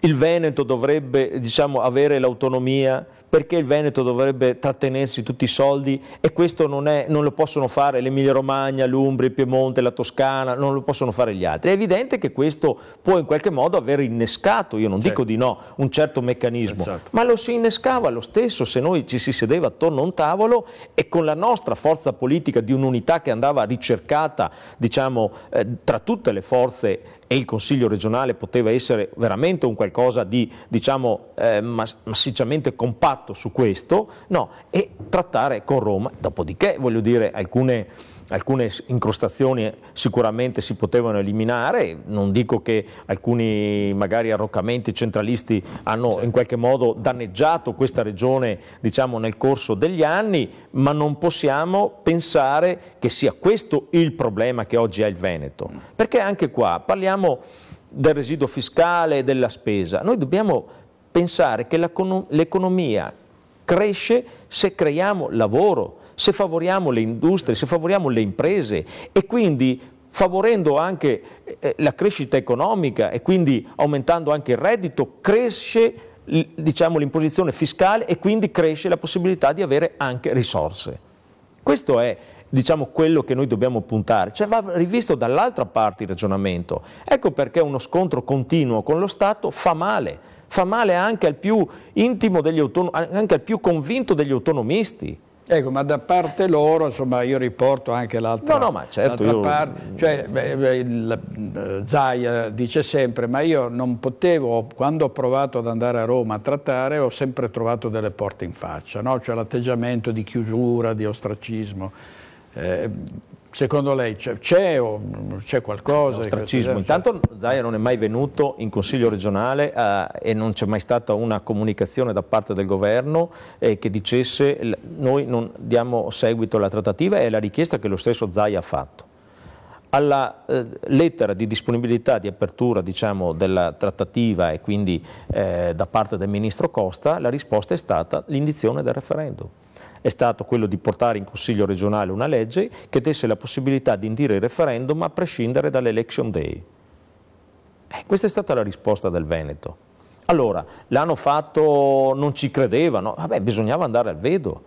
il Veneto dovrebbe diciamo, avere l'autonomia perché il Veneto dovrebbe trattenersi tutti i soldi e questo non, è, non lo possono fare l'Emilia Romagna, l'Umbria, il Piemonte, la Toscana, non lo possono fare gli altri. È evidente che questo può in qualche modo aver innescato, io non certo. dico di no, un certo meccanismo, esatto. ma lo si innescava lo stesso se noi ci si sedeva attorno a un tavolo e con la nostra forza politica di un'unità che andava ricercata diciamo, eh, tra tutte le forze e il Consiglio regionale poteva essere veramente un qualcosa di diciamo, eh, massicciamente compatto su questo, no, e trattare con Roma. Dopodiché, voglio dire, alcune alcune incrostazioni eh, sicuramente si potevano eliminare, non dico che alcuni magari arroccamenti centralisti hanno certo. in qualche modo danneggiato questa regione diciamo, nel corso degli anni, ma non possiamo pensare che sia questo il problema che oggi ha il Veneto, mm. perché anche qua parliamo del residuo fiscale e della spesa, noi dobbiamo pensare che l'economia cresce se creiamo lavoro, se favoriamo le industrie, se favoriamo le imprese e quindi favorendo anche eh, la crescita economica e quindi aumentando anche il reddito, cresce diciamo, l'imposizione fiscale e quindi cresce la possibilità di avere anche risorse. Questo è diciamo, quello che noi dobbiamo puntare, cioè va rivisto dall'altra parte il ragionamento. Ecco perché uno scontro continuo con lo Stato fa male, fa male anche al più intimo degli autonomi, anche al più convinto degli autonomisti. Ecco, ma da parte loro, insomma, io riporto anche l'altra, no, no, certo, io... parte, cioè, beh, beh, il, eh, Zaia dice sempre, ma io non potevo, quando ho provato ad andare a Roma a trattare, ho sempre trovato delle porte in faccia, no? cioè l'atteggiamento di chiusura, di ostracismo. Eh, Secondo lei c'è, c'è, c'è qualcosa? Ostracismo. Intanto Zaia non è mai venuto in Consiglio regionale eh, e non c'è mai stata una comunicazione da parte del governo eh, che dicesse noi non diamo seguito alla trattativa e alla richiesta che lo stesso Zaia ha fatto. Alla eh, lettera di disponibilità di apertura diciamo, della trattativa e quindi eh, da parte del Ministro Costa la risposta è stata l'indizione del referendum è stato quello di portare in Consiglio regionale una legge che desse la possibilità di indire il referendum a prescindere dall'election day. Eh, questa è stata la risposta del Veneto. Allora, l'hanno fatto, non ci credevano, vabbè, bisognava andare al vedo,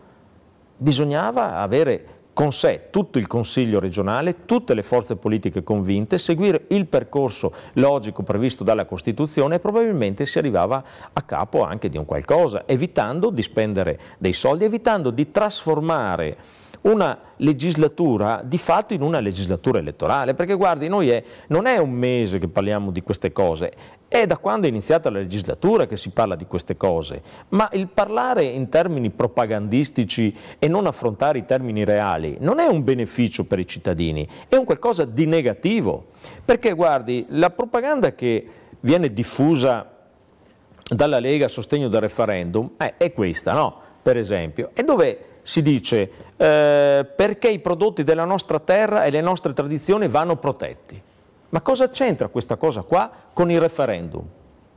bisognava avere con sé tutto il Consiglio regionale, tutte le forze politiche convinte, seguire il percorso logico previsto dalla Costituzione e probabilmente si arrivava a capo anche di un qualcosa, evitando di spendere dei soldi, evitando di trasformare una legislatura, di fatto in una legislatura elettorale, perché guardi, noi è, non è un mese che parliamo di queste cose, è da quando è iniziata la legislatura che si parla di queste cose, ma il parlare in termini propagandistici e non affrontare i termini reali non è un beneficio per i cittadini, è un qualcosa di negativo, perché guardi, la propaganda che viene diffusa dalla Lega a sostegno del referendum eh, è questa, no? Per esempio, e dove si dice eh, perché i prodotti della nostra terra e le nostre tradizioni vanno protetti. Ma cosa c'entra questa cosa qua con il referendum?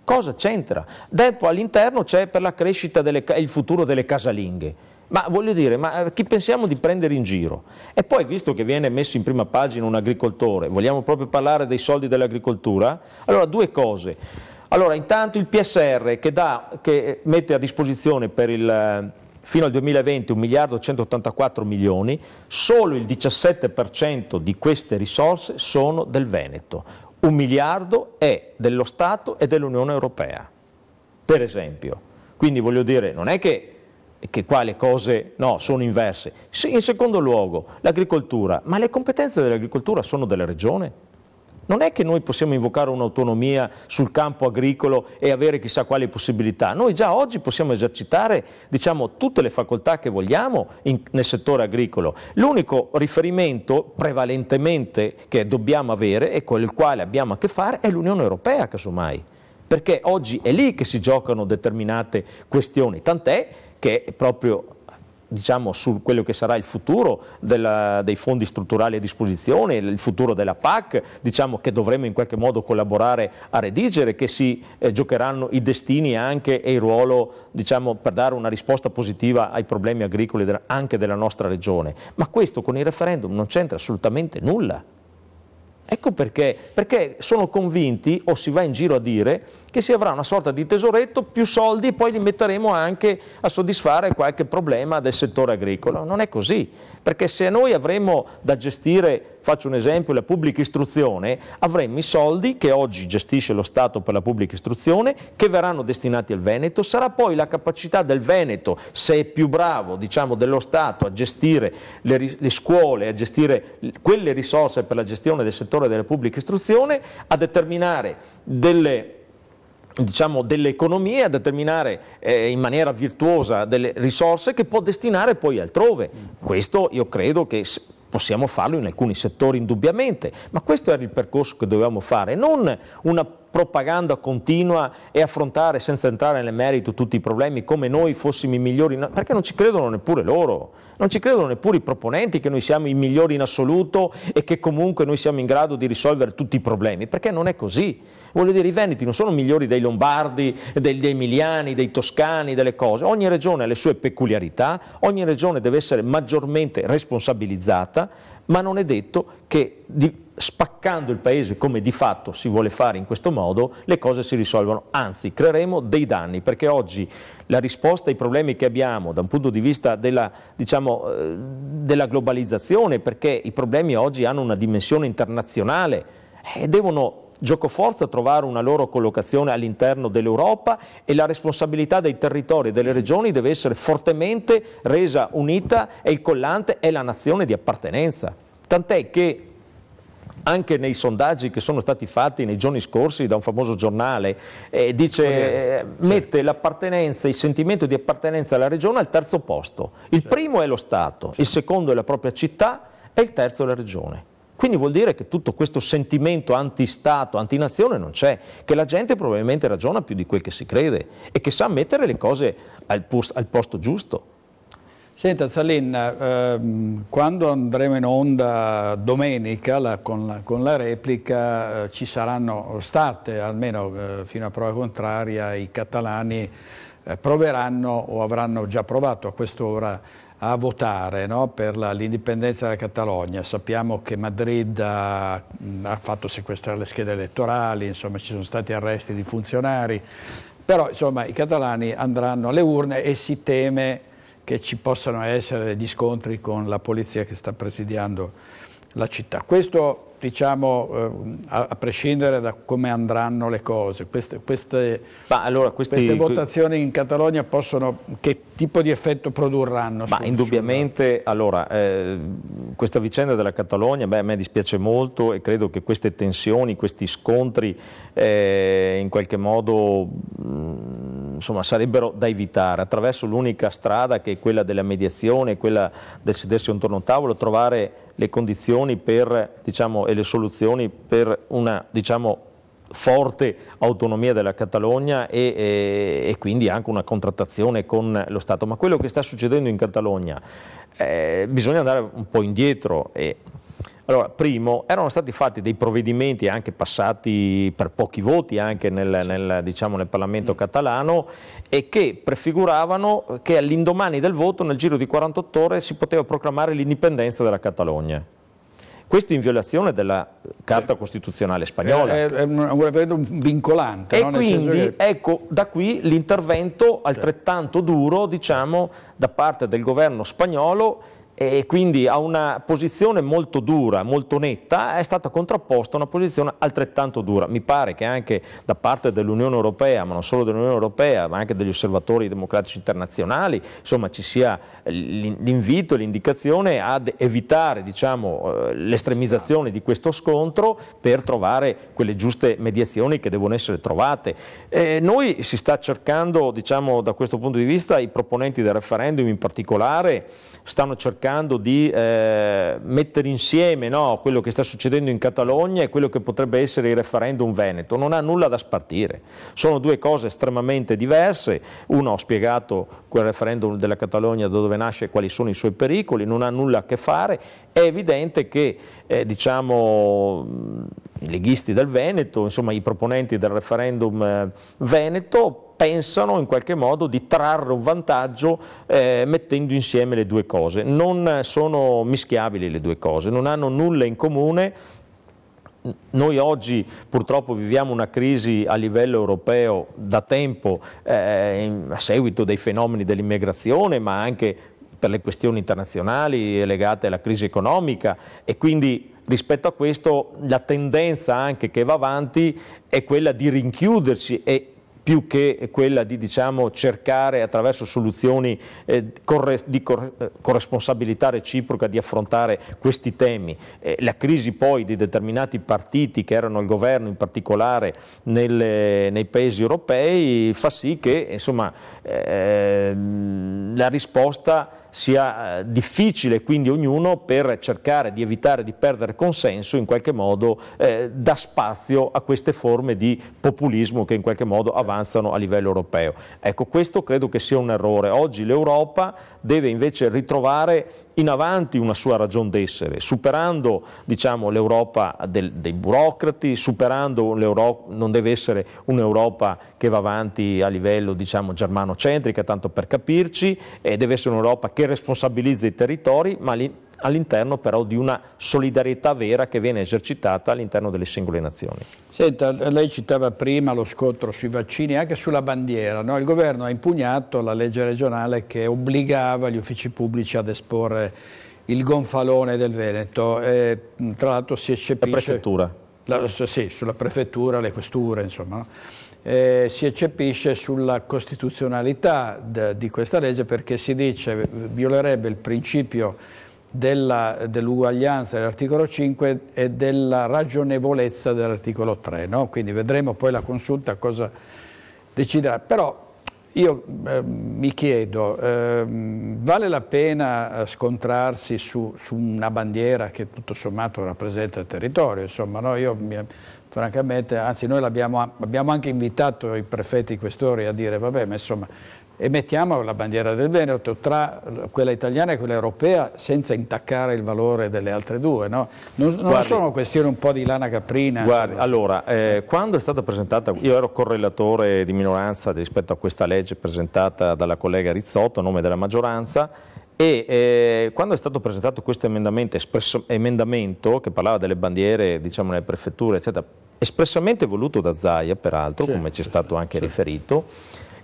Cosa c'entra? Dopo all'interno c'è per la crescita e il futuro delle casalinghe. Ma voglio dire, ma eh, chi pensiamo di prendere in giro? E poi, visto che viene messo in prima pagina un agricoltore, vogliamo proprio parlare dei soldi dell'agricoltura? Allora, due cose. Allora, intanto il PSR che, dà, che mette a disposizione per il fino al 2020 1 miliardo 184 milioni, solo il 17% di queste risorse sono del Veneto, un miliardo è dello Stato e dell'Unione Europea, per esempio. Quindi voglio dire, non è che, che qua le cose no, sono inverse. In secondo luogo, l'agricoltura, ma le competenze dell'agricoltura sono della Regione? Non è che noi possiamo invocare un'autonomia sul campo agricolo e avere chissà quali possibilità. Noi già oggi possiamo esercitare diciamo, tutte le facoltà che vogliamo in, nel settore agricolo. L'unico riferimento prevalentemente che dobbiamo avere e con il quale abbiamo a che fare è l'Unione Europea, casomai. Perché oggi è lì che si giocano determinate questioni, tant'è che proprio diciamo, su quello che sarà il futuro della, dei fondi strutturali a disposizione, il futuro della PAC, diciamo che dovremo in qualche modo collaborare a redigere, che si eh, giocheranno i destini anche e il ruolo diciamo, per dare una risposta positiva ai problemi agricoli anche della nostra regione. Ma questo con il referendum non c'entra assolutamente nulla. Ecco perché, perché sono convinti o si va in giro a dire che si avrà una sorta di tesoretto, più soldi e poi li metteremo anche a soddisfare qualche problema del settore agricolo. Non è così, perché se noi avremo da gestire, faccio un esempio, la pubblica istruzione, avremo i soldi che oggi gestisce lo Stato per la pubblica istruzione, che verranno destinati al Veneto, sarà poi la capacità del Veneto, se è più bravo diciamo, dello Stato a gestire le, le scuole, a gestire quelle risorse per la gestione del settore della pubblica istruzione, a determinare delle diciamo, delle economie, a determinare eh, in maniera virtuosa delle risorse che può destinare poi altrove. Questo io credo che possiamo farlo in alcuni settori indubbiamente, ma questo era il percorso che dovevamo fare, non una propaganda continua e affrontare senza entrare nel merito tutti i problemi come noi fossimo i migliori, perché non ci credono neppure loro, non ci credono neppure i proponenti che noi siamo i migliori in assoluto e che comunque noi siamo in grado di risolvere tutti i problemi, perché non è così. Voglio dire, i Veneti non sono migliori dei Lombardi, degli Emiliani, dei Toscani, delle cose, ogni regione ha le sue peculiarità, ogni regione deve essere maggiormente responsabilizzata, ma non è detto che di spaccando il paese come di fatto si vuole fare in questo modo, le cose si risolvono, anzi creeremo dei danni perché oggi la risposta ai problemi che abbiamo da un punto di vista della, diciamo, eh, della globalizzazione, perché i problemi oggi hanno una dimensione internazionale e eh, devono giocoforza trovare una loro collocazione all'interno dell'Europa e la responsabilità dei territori e delle regioni deve essere fortemente resa unita e il collante è la nazione di appartenenza. Tant'è che anche nei sondaggi che sono stati fatti nei giorni scorsi da un famoso giornale, eh, dice, eh, mette sì. l'appartenenza, il sentimento di appartenenza alla regione al terzo posto. Il sì. Certo. primo è lo Stato, sì. il certo. secondo è la propria città e il terzo è la regione. Quindi vuol dire che tutto questo sentimento anti-Stato, anti-nazione non c'è, che la gente probabilmente ragiona più di quel che si crede e che sa mettere le cose al, posto, al posto giusto. Senta Salinna, ehm, quando andremo in onda domenica la, con, la, con, la, replica eh, ci saranno state, almeno eh, fino a prova contraria, i catalani eh, proveranno o avranno già provato a quest'ora a votare no, per l'indipendenza della Catalogna. Sappiamo che Madrid ha, ha fatto sequestrare le schede elettorali, insomma ci sono stati arresti di funzionari, però insomma i catalani andranno alle urne e si teme che ci possano essere gli scontri con la polizia che sta presidiando la città. Questo diciamo, eh, a, a, prescindere da come andranno le cose, queste, queste, allora questi, queste votazioni in Catalogna possono, che tipo di effetto produrranno? Ma su, indubbiamente, su... allora, eh, questa vicenda della Catalogna, beh, a me dispiace molto e credo che queste tensioni, questi scontri eh, in qualche modo mm, insomma, sarebbero da evitare attraverso l'unica strada che è quella della mediazione, quella del sedersi intorno a un tavolo, trovare le condizioni per, diciamo, e le soluzioni per una diciamo, forte autonomia della Catalogna e, e, e, quindi anche una contrattazione con lo Stato. Ma quello che sta succedendo in Catalogna, eh, bisogna andare un po' indietro e allora, primo, erano stati fatti dei provvedimenti anche passati per pochi voti anche nel, nel, diciamo, nel Parlamento mm. catalano e che prefiguravano che all'indomani del voto, nel giro di 48 ore, si poteva proclamare l'indipendenza della Catalogna. Questo in violazione della Carta eh. Costituzionale spagnola. È, eh, è un referendum vincolante. E no? quindi, che... ecco, da qui l'intervento certo. altrettanto duro, diciamo, da parte del governo spagnolo e quindi a una posizione molto dura, molto netta, è stata contrapposta una posizione altrettanto dura. Mi pare che anche da parte dell'Unione Europea, ma non solo dell'Unione Europea, ma anche degli osservatori democratici internazionali, insomma ci sia l'invito, l'indicazione ad evitare diciamo, eh, l'estremizzazione di questo scontro per trovare quelle giuste mediazioni che devono essere trovate. E noi si sta cercando, diciamo, da questo punto di vista, i proponenti del referendum in particolare stanno cercando cercando di eh, mettere insieme no, quello che sta succedendo in Catalogna e quello che potrebbe essere il referendum veneto, non ha nulla da spartire, sono due cose estremamente diverse, uno ho spiegato quel referendum della Catalogna da dove nasce e quali sono i suoi pericoli, non ha nulla a che fare, è evidente che eh, diciamo, i leghisti del Veneto, insomma i proponenti del referendum eh, veneto, pensano in qualche modo di trarre un vantaggio eh, mettendo insieme le due cose. Non sono mischiabili le due cose, non hanno nulla in comune noi oggi purtroppo viviamo una crisi a livello europeo da tempo eh, a seguito dei fenomeni dell'immigrazione, ma anche per le questioni internazionali legate alla crisi economica e quindi rispetto a questo la tendenza anche che va avanti è quella di rinchiudersi e più che quella di diciamo, cercare attraverso soluzioni eh, di cor corresponsabilità reciproca di affrontare questi temi. Eh, la crisi poi di determinati partiti che erano il governo in particolare nelle, nei paesi europei fa sì che insomma, eh, la risposta sia eh, difficile, quindi ognuno per cercare di evitare di perdere consenso in qualche modo eh, dà spazio a queste forme di populismo che in qualche modo avanzano a livello europeo. Ecco, questo credo che sia un errore. Oggi l'Europa deve invece ritrovare in avanti una sua ragione d'essere, superando diciamo, l'Europa del, dei burocrati, superando l'Europa, non deve essere un'Europa che va avanti a livello diciamo, germanocentrica, tanto per capirci, deve essere un'Europa che responsabilizza i territori, ma lì all'interno però di una solidarietà vera che viene esercitata all'interno delle singole nazioni. Senta, lei citava prima lo scontro sui vaccini e anche sulla bandiera. No? Il governo ha impugnato la legge regionale che obbligava gli uffici pubblici ad esporre il gonfalone del Veneto. E, tra l'altro si eccepisce... La prefettura. La, sì, sulla prefettura, le questure, insomma. No? Eh, si eccepisce sulla costituzionalità de, di questa legge perché si dice violerebbe il principio dell'uguaglianza dell dell'articolo 5 e della ragionevolezza dell'articolo 3, no? quindi vedremo poi la consulta cosa deciderà. Però io eh, mi chiedo, eh, vale la pena eh, scontrarsi su, su, una bandiera che tutto sommato rappresenta il territorio? Insomma, no? Io, mi, francamente, anzi noi abbiamo anche invitato i prefetti questori a dire, vabbè, ma insomma e mettiamo la bandiera del Veneto tra quella italiana e quella europea senza intaccare il valore delle altre due. No? Non, non guardi, sono questioni un po' di lana caprina. Guardi, allora, eh, eh, quando è stata presentata, io ero correlatore di minoranza rispetto a questa legge presentata dalla collega Rizzotto a nome della maggioranza e eh, quando è stato presentato questo emendamento, espresso, emendamento che parlava delle bandiere diciamo, nelle prefetture, eccetera, espressamente voluto da Zaia, peraltro, sì, come ci è stato anche sì. riferito,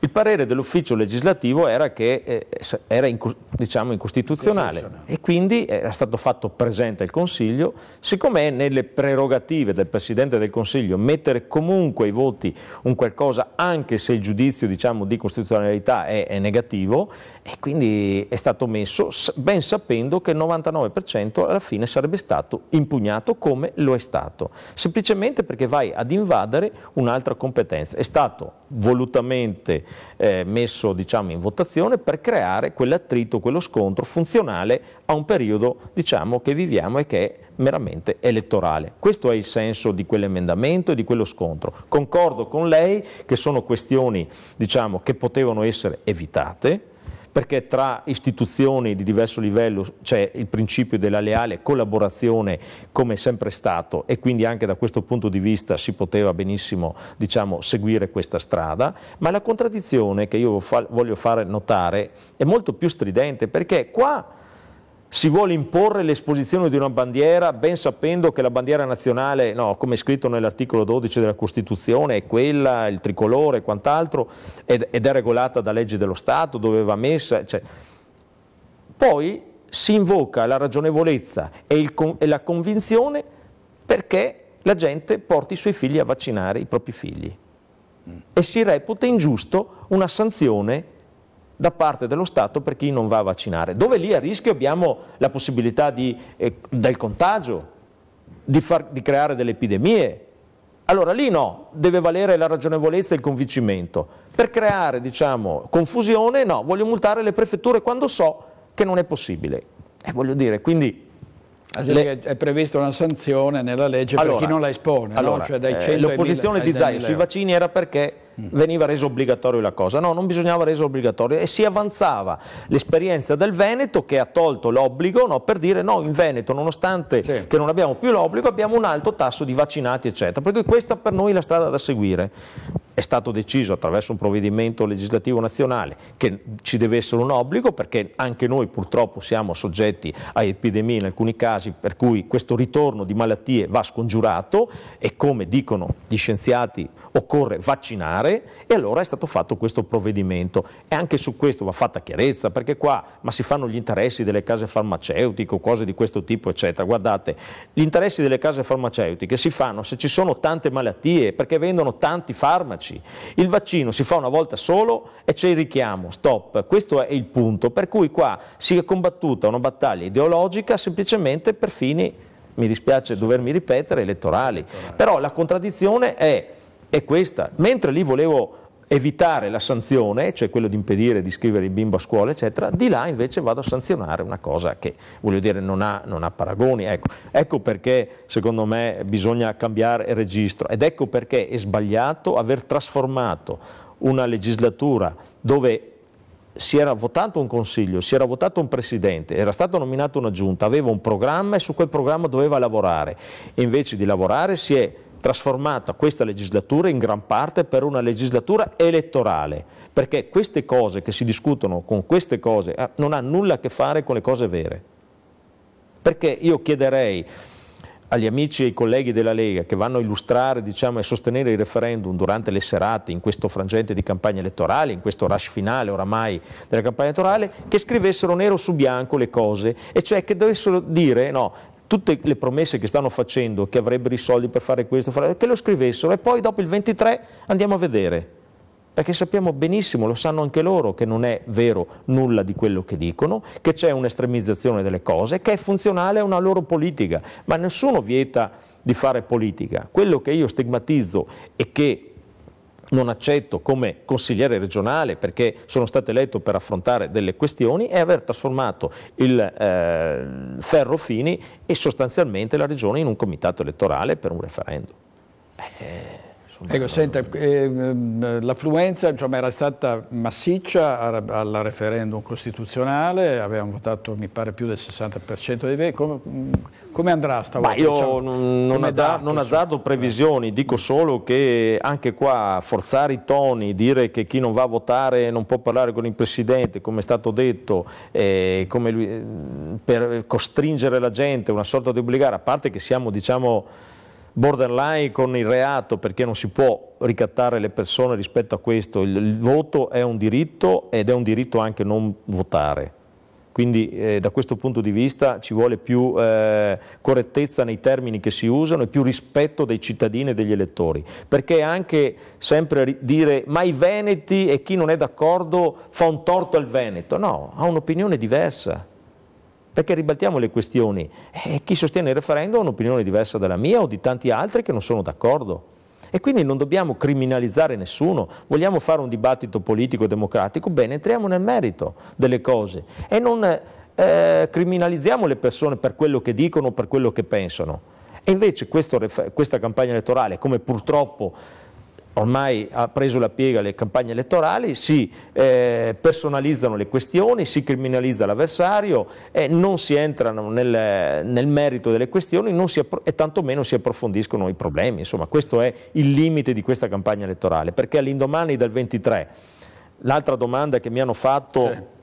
il parere dell'ufficio legislativo era che eh, era in, diciamo, incostituzionale e quindi eh, era stato fatto presente al Consiglio, siccome è nelle prerogative del Presidente del Consiglio mettere comunque i voti un qualcosa anche se il giudizio diciamo, di costituzionalità è, è negativo e quindi è stato messo ben sapendo che il 99% alla fine sarebbe stato impugnato come lo è stato, semplicemente perché vai ad invadere un'altra competenza. È stato volutamente eh, messo diciamo, in votazione per creare quell'attrito, quello scontro funzionale a un periodo diciamo, che viviamo e che è meramente elettorale. Questo è il senso di quell'emendamento e di quello scontro. Concordo con lei che sono questioni diciamo, che potevano essere evitate, perché tra istituzioni di diverso livello c'è il principio della leale collaborazione come è sempre stato e quindi anche da questo punto di vista si poteva benissimo diciamo, seguire questa strada, ma la contraddizione che io voglio fare notare è molto più stridente perché qua si vuole imporre l'esposizione di una bandiera ben sapendo che la bandiera nazionale, no, come è scritto nell'articolo 12 della Costituzione, è quella, il tricolore e quant'altro, ed, ed, è regolata da leggi dello Stato, dove va messa. Cioè. Poi si invoca la ragionevolezza e, il, e la convinzione perché la gente porti i suoi figli a vaccinare i propri figli mm. e si reputa ingiusto una sanzione da parte dello Stato per chi non va a vaccinare, dove lì a rischio abbiamo la possibilità di, eh, del contagio, di, far, di creare delle epidemie. Allora lì no, deve valere la ragionevolezza e il convincimento. Per creare diciamo, confusione, no, voglio multare le prefetture quando so che non è possibile. E eh, voglio dire, quindi le... È prevista una sanzione nella legge allora, per chi non la espone, allora, no? cioè eh, l'opposizione di Zaia sui vaccini era perché veniva reso obbligatorio la cosa, no, non bisognava reso obbligatorio e si avanzava l'esperienza del Veneto che ha tolto l'obbligo no, per dire no, in Veneto nonostante sì. che non abbiamo più l'obbligo abbiamo un alto tasso di vaccinati eccetera, per cui questa per noi è la strada da seguire è stato deciso attraverso un provvedimento legislativo nazionale che ci deve essere un obbligo perché anche noi purtroppo siamo soggetti a epidemie in alcuni casi per cui questo ritorno di malattie va scongiurato e come dicono gli scienziati occorre vaccinare e allora è stato fatto questo provvedimento e anche su questo va fatta chiarezza perché qua ma si fanno gli interessi delle case farmaceutiche o cose di questo tipo eccetera guardate gli interessi delle case farmaceutiche si fanno se ci sono tante malattie perché vendono tanti farmaci farci. Il vaccino si fa una volta solo e c'è il richiamo, stop. Questo è il punto, per cui qua si è combattuta una battaglia ideologica semplicemente per fini, mi dispiace dovermi ripetere, elettorali. Però la contraddizione è, è questa. Mentre lì volevo evitare la sanzione, cioè quello di impedire di scrivere il bimbo a scuola, eccetera, di là invece vado a sanzionare una cosa che, voglio dire, non ha, non ha paragoni. Ecco. ecco. perché, secondo me, bisogna cambiare il registro ed ecco perché è sbagliato aver trasformato una legislatura dove si era votato un consiglio, si era votato un presidente, era stata nominata una giunta, aveva un programma e su quel programma doveva lavorare. E invece di lavorare si è trasformata questa legislatura in gran parte per una legislatura elettorale, perché queste cose che si discutono con queste cose ah, non ha nulla a che fare con le cose vere. Perché io chiederei agli amici e ai colleghi della Lega che vanno a illustrare diciamo, e sostenere il referendum durante le serate in questo frangente di campagna elettorale, in questo rush finale oramai della campagna elettorale, che scrivessero nero su bianco le cose e cioè che dovessero dire no, tutte le promesse che stanno facendo, che avrebbero i soldi per fare questo, che lo scrivessero e poi dopo il 23 andiamo a vedere. Perché sappiamo benissimo, lo sanno anche loro, che non è vero nulla di quello che dicono, che c'è un'estremizzazione delle cose, che è funzionale a una loro politica, ma nessuno vieta di fare politica. Quello che io stigmatizzo e che non accetto come consigliere regionale perché sono stato eletto per affrontare delle questioni e aver trasformato il eh, Ferrofini e sostanzialmente la regione in un comitato elettorale per un referendum. Eh. Insomma, ecco, ecco, senta, ehm, l'affluenza insomma, era stata massiccia al referendum costituzionale, avevano votato mi pare più del 60% dei voti. come, come, andrà stavolta? Io diciamo, non, non, esatto, non azzardo previsioni, dico solo che anche qua forzare i toni, dire che chi non va a votare non può parlare con il Presidente, come è stato detto, eh, come lui, mm, per costringere la gente, una sorta di obbligare, a parte che siamo diciamo borderline con il reato perché non si può ricattare le persone rispetto a questo, il, il voto è un diritto ed è un diritto anche non votare. Quindi eh, da questo punto di vista ci vuole più eh, correttezza nei termini che si usano e più rispetto dei cittadini e degli elettori. Perché anche sempre dire ma i veneti e chi non è d'accordo fa un torto al Veneto, no, ha un'opinione diversa perché ribaltiamo le questioni. Eh, chi sostiene il referendum ha un'opinione diversa dalla mia o di tanti altri che non sono d'accordo. E quindi non dobbiamo criminalizzare nessuno, vogliamo fare un dibattito politico e democratico, bene, entriamo nel merito delle cose e non eh, criminalizziamo le persone per quello che dicono, o per quello che pensano. E invece questo, questa campagna elettorale, come purtroppo ormai ha preso la piega le campagne elettorali, si eh, personalizzano le questioni, si criminalizza l'avversario, e eh, non si entrano nel, nel, merito delle questioni e tantomeno si approfondiscono i problemi. Insomma, questo è il limite di questa campagna elettorale, perché all'indomani del 23, l'altra domanda che mi hanno fatto... Sì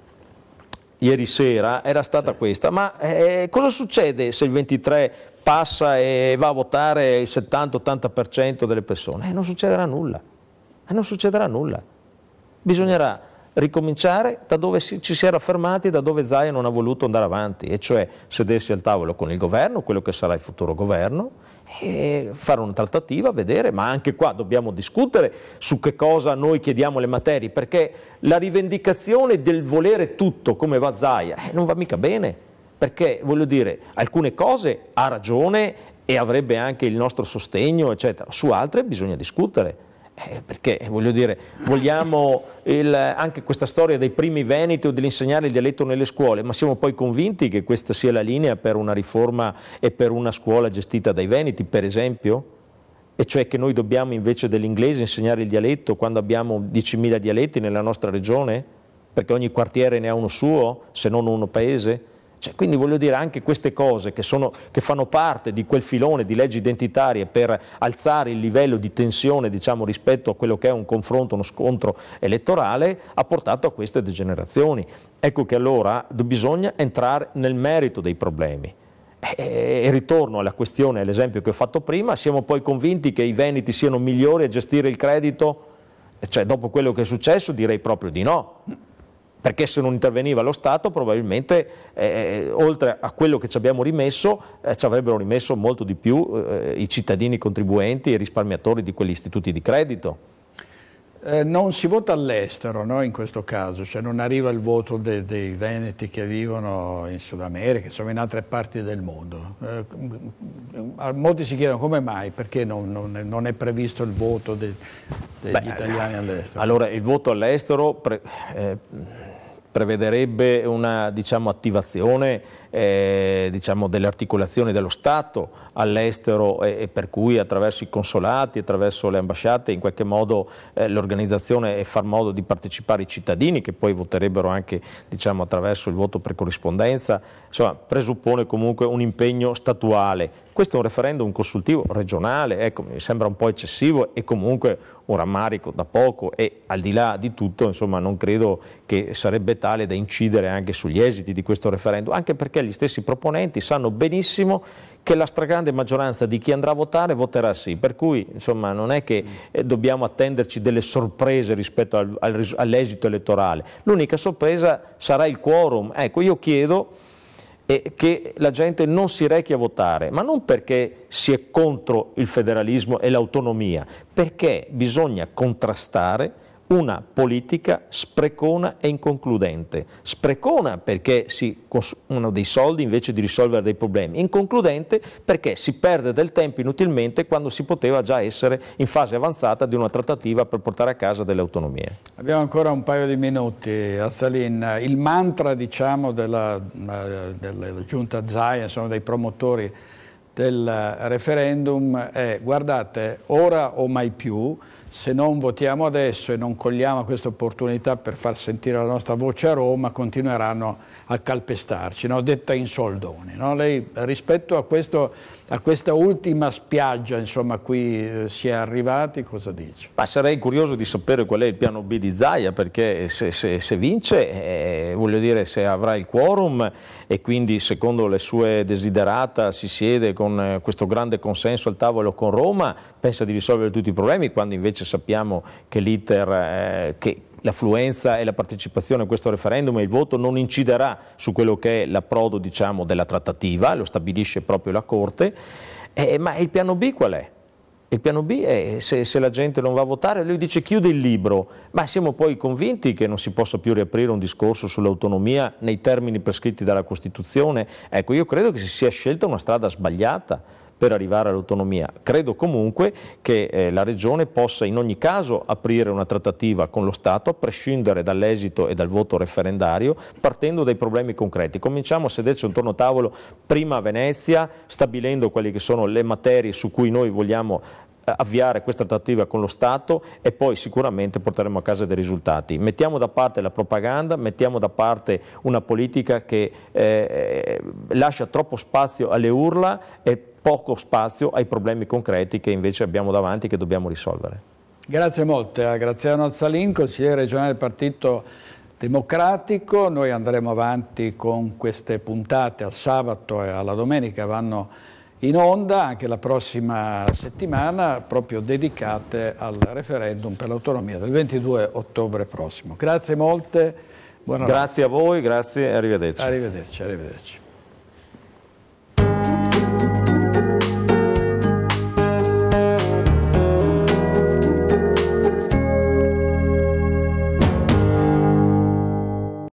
ieri sera era stata sì. questa, ma eh, cosa succede se il 23 passa e va a votare il 70-80% delle persone, eh, non succederà nulla, eh, non succederà nulla. Bisognerà ricominciare da dove ci si era fermati, da dove Zaia non ha voluto andare avanti, e cioè sedersi al tavolo con il governo, quello che sarà il futuro governo, e fare una trattativa, vedere, ma anche qua dobbiamo discutere su che cosa noi chiediamo le materie, perché la rivendicazione del volere tutto come va Zaia eh, non va mica bene perché voglio dire, alcune cose ha ragione e avrebbe anche il nostro sostegno, eccetera, su altre bisogna discutere. Eh, perché voglio dire, vogliamo il, anche questa storia dei primi veneti o dell'insegnare il dialetto nelle scuole, ma siamo poi convinti che questa sia la linea per una riforma e per una scuola gestita dai veneti, per esempio? E cioè che noi dobbiamo invece dell'inglese insegnare il dialetto quando abbiamo 10.000 dialetti nella nostra regione? Perché ogni quartiere ne ha uno suo, se non uno paese? Cioè, quindi voglio dire anche queste cose che, sono, che, fanno parte di quel filone di leggi identitarie per alzare il livello di tensione diciamo, rispetto a quello che è un confronto, uno scontro elettorale, ha portato a queste degenerazioni. Ecco che allora bisogna entrare nel merito dei problemi. E ritorno alla questione, all'esempio che ho fatto prima, siamo poi convinti che i Veneti siano migliori a gestire il credito? Cioè, dopo quello che è successo direi proprio di no perché se non interveniva lo Stato probabilmente eh, eh, oltre a quello che ci abbiamo rimesso eh, ci avrebbero rimesso molto di più eh, i cittadini contribuenti e i risparmiatori di quegli istituti di credito. Eh, non si vota all'estero no, in questo caso, cioè non arriva il voto de dei veneti che vivono in Sud America, insomma in altre parti del mondo. Eh, molti si chiedono come mai, perché non, non, è, non è, previsto il voto de degli Beh, italiani all'estero. Allora il voto all'estero prevederebbe una diciamo, attivazione eh, diciamo, delle articolazioni dello Stato all'estero e, e, per cui attraverso i consolati, attraverso le ambasciate, in qualche modo eh, l'organizzazione e far modo di partecipare i cittadini che poi voterebbero anche diciamo, attraverso il voto per corrispondenza, insomma presuppone comunque un impegno statuale questo è un referendum consultivo regionale, ecco, mi sembra un po' eccessivo e comunque un rammarico da poco e al di là di tutto insomma, non credo che sarebbe tale da incidere anche sugli esiti di questo referendum, anche perché gli stessi proponenti sanno benissimo che la stragrande maggioranza di chi andrà a votare voterà sì, per cui insomma, non è che eh, dobbiamo attenderci delle sorprese rispetto al, al, all'esito elettorale, l'unica sorpresa sarà il quorum. Ecco, io chiedo e che la gente non si rechi a votare, ma non perché si è contro il federalismo e l'autonomia, perché bisogna contrastare una politica sprecona e inconcludente. Sprecona perché si consumano dei soldi invece di risolvere dei problemi, inconcludente perché si perde del tempo inutilmente quando si poteva già essere in fase avanzata di una trattativa per portare a casa delle autonomie. Abbiamo ancora un paio di minuti, Azzalin. Il mantra diciamo, della, eh, della, giunta Zaia, insomma, dei promotori del referendum è guardate ora o mai più, se non votiamo adesso e non cogliamo questa opportunità per far sentire la nostra voce a Roma, continueranno a calpestarci, no? detta in soldoni. No? Lei rispetto a questo a questa ultima spiaggia insomma, qui eh, si è arrivati, cosa dici? Ma sarei curioso di sapere qual è il piano B di Zaia perché se, se, se vince, eh, voglio dire se avrà il quorum e quindi secondo le sue desiderata si siede con eh, questo grande consenso al tavolo con Roma, pensa di risolvere tutti i problemi quando invece sappiamo che l'iter eh, che l'affluenza e la partecipazione a questo referendum e il voto non inciderà su quello che è l'approdo diciamo, della trattativa, lo stabilisce proprio la Corte, eh, ma il piano B qual è? Il piano B è se, se, la gente non va a votare, lui dice chiude il libro, ma siamo poi convinti che non si possa più riaprire un discorso sull'autonomia nei termini prescritti dalla Costituzione? Ecco, io credo che si sia scelta una strada sbagliata per arrivare all'autonomia. Credo comunque che eh, la Regione possa in ogni caso aprire una trattativa con lo Stato, a prescindere dall'esito e dal voto referendario, partendo dai problemi concreti. Cominciamo a sederci intorno a tavolo prima a Venezia, stabilendo quelle che sono le materie su cui noi vogliamo eh, avviare questa trattativa con lo Stato e poi sicuramente porteremo a casa dei risultati. Mettiamo da parte la propaganda, mettiamo da parte una politica che eh, eh lascia troppo spazio alle urla e poco spazio ai problemi concreti che invece abbiamo davanti e che dobbiamo risolvere. Grazie molte a Graziano Alzalin, consigliere regionale del Partito Democratico. Noi andremo avanti con queste puntate al sabato e alla domenica, vanno in onda anche la prossima settimana, proprio dedicate al referendum per l'autonomia del 22 ottobre prossimo. Grazie molte. Buonanotte. Grazie a voi, grazie e arrivederci. Arrivederci, arrivederci.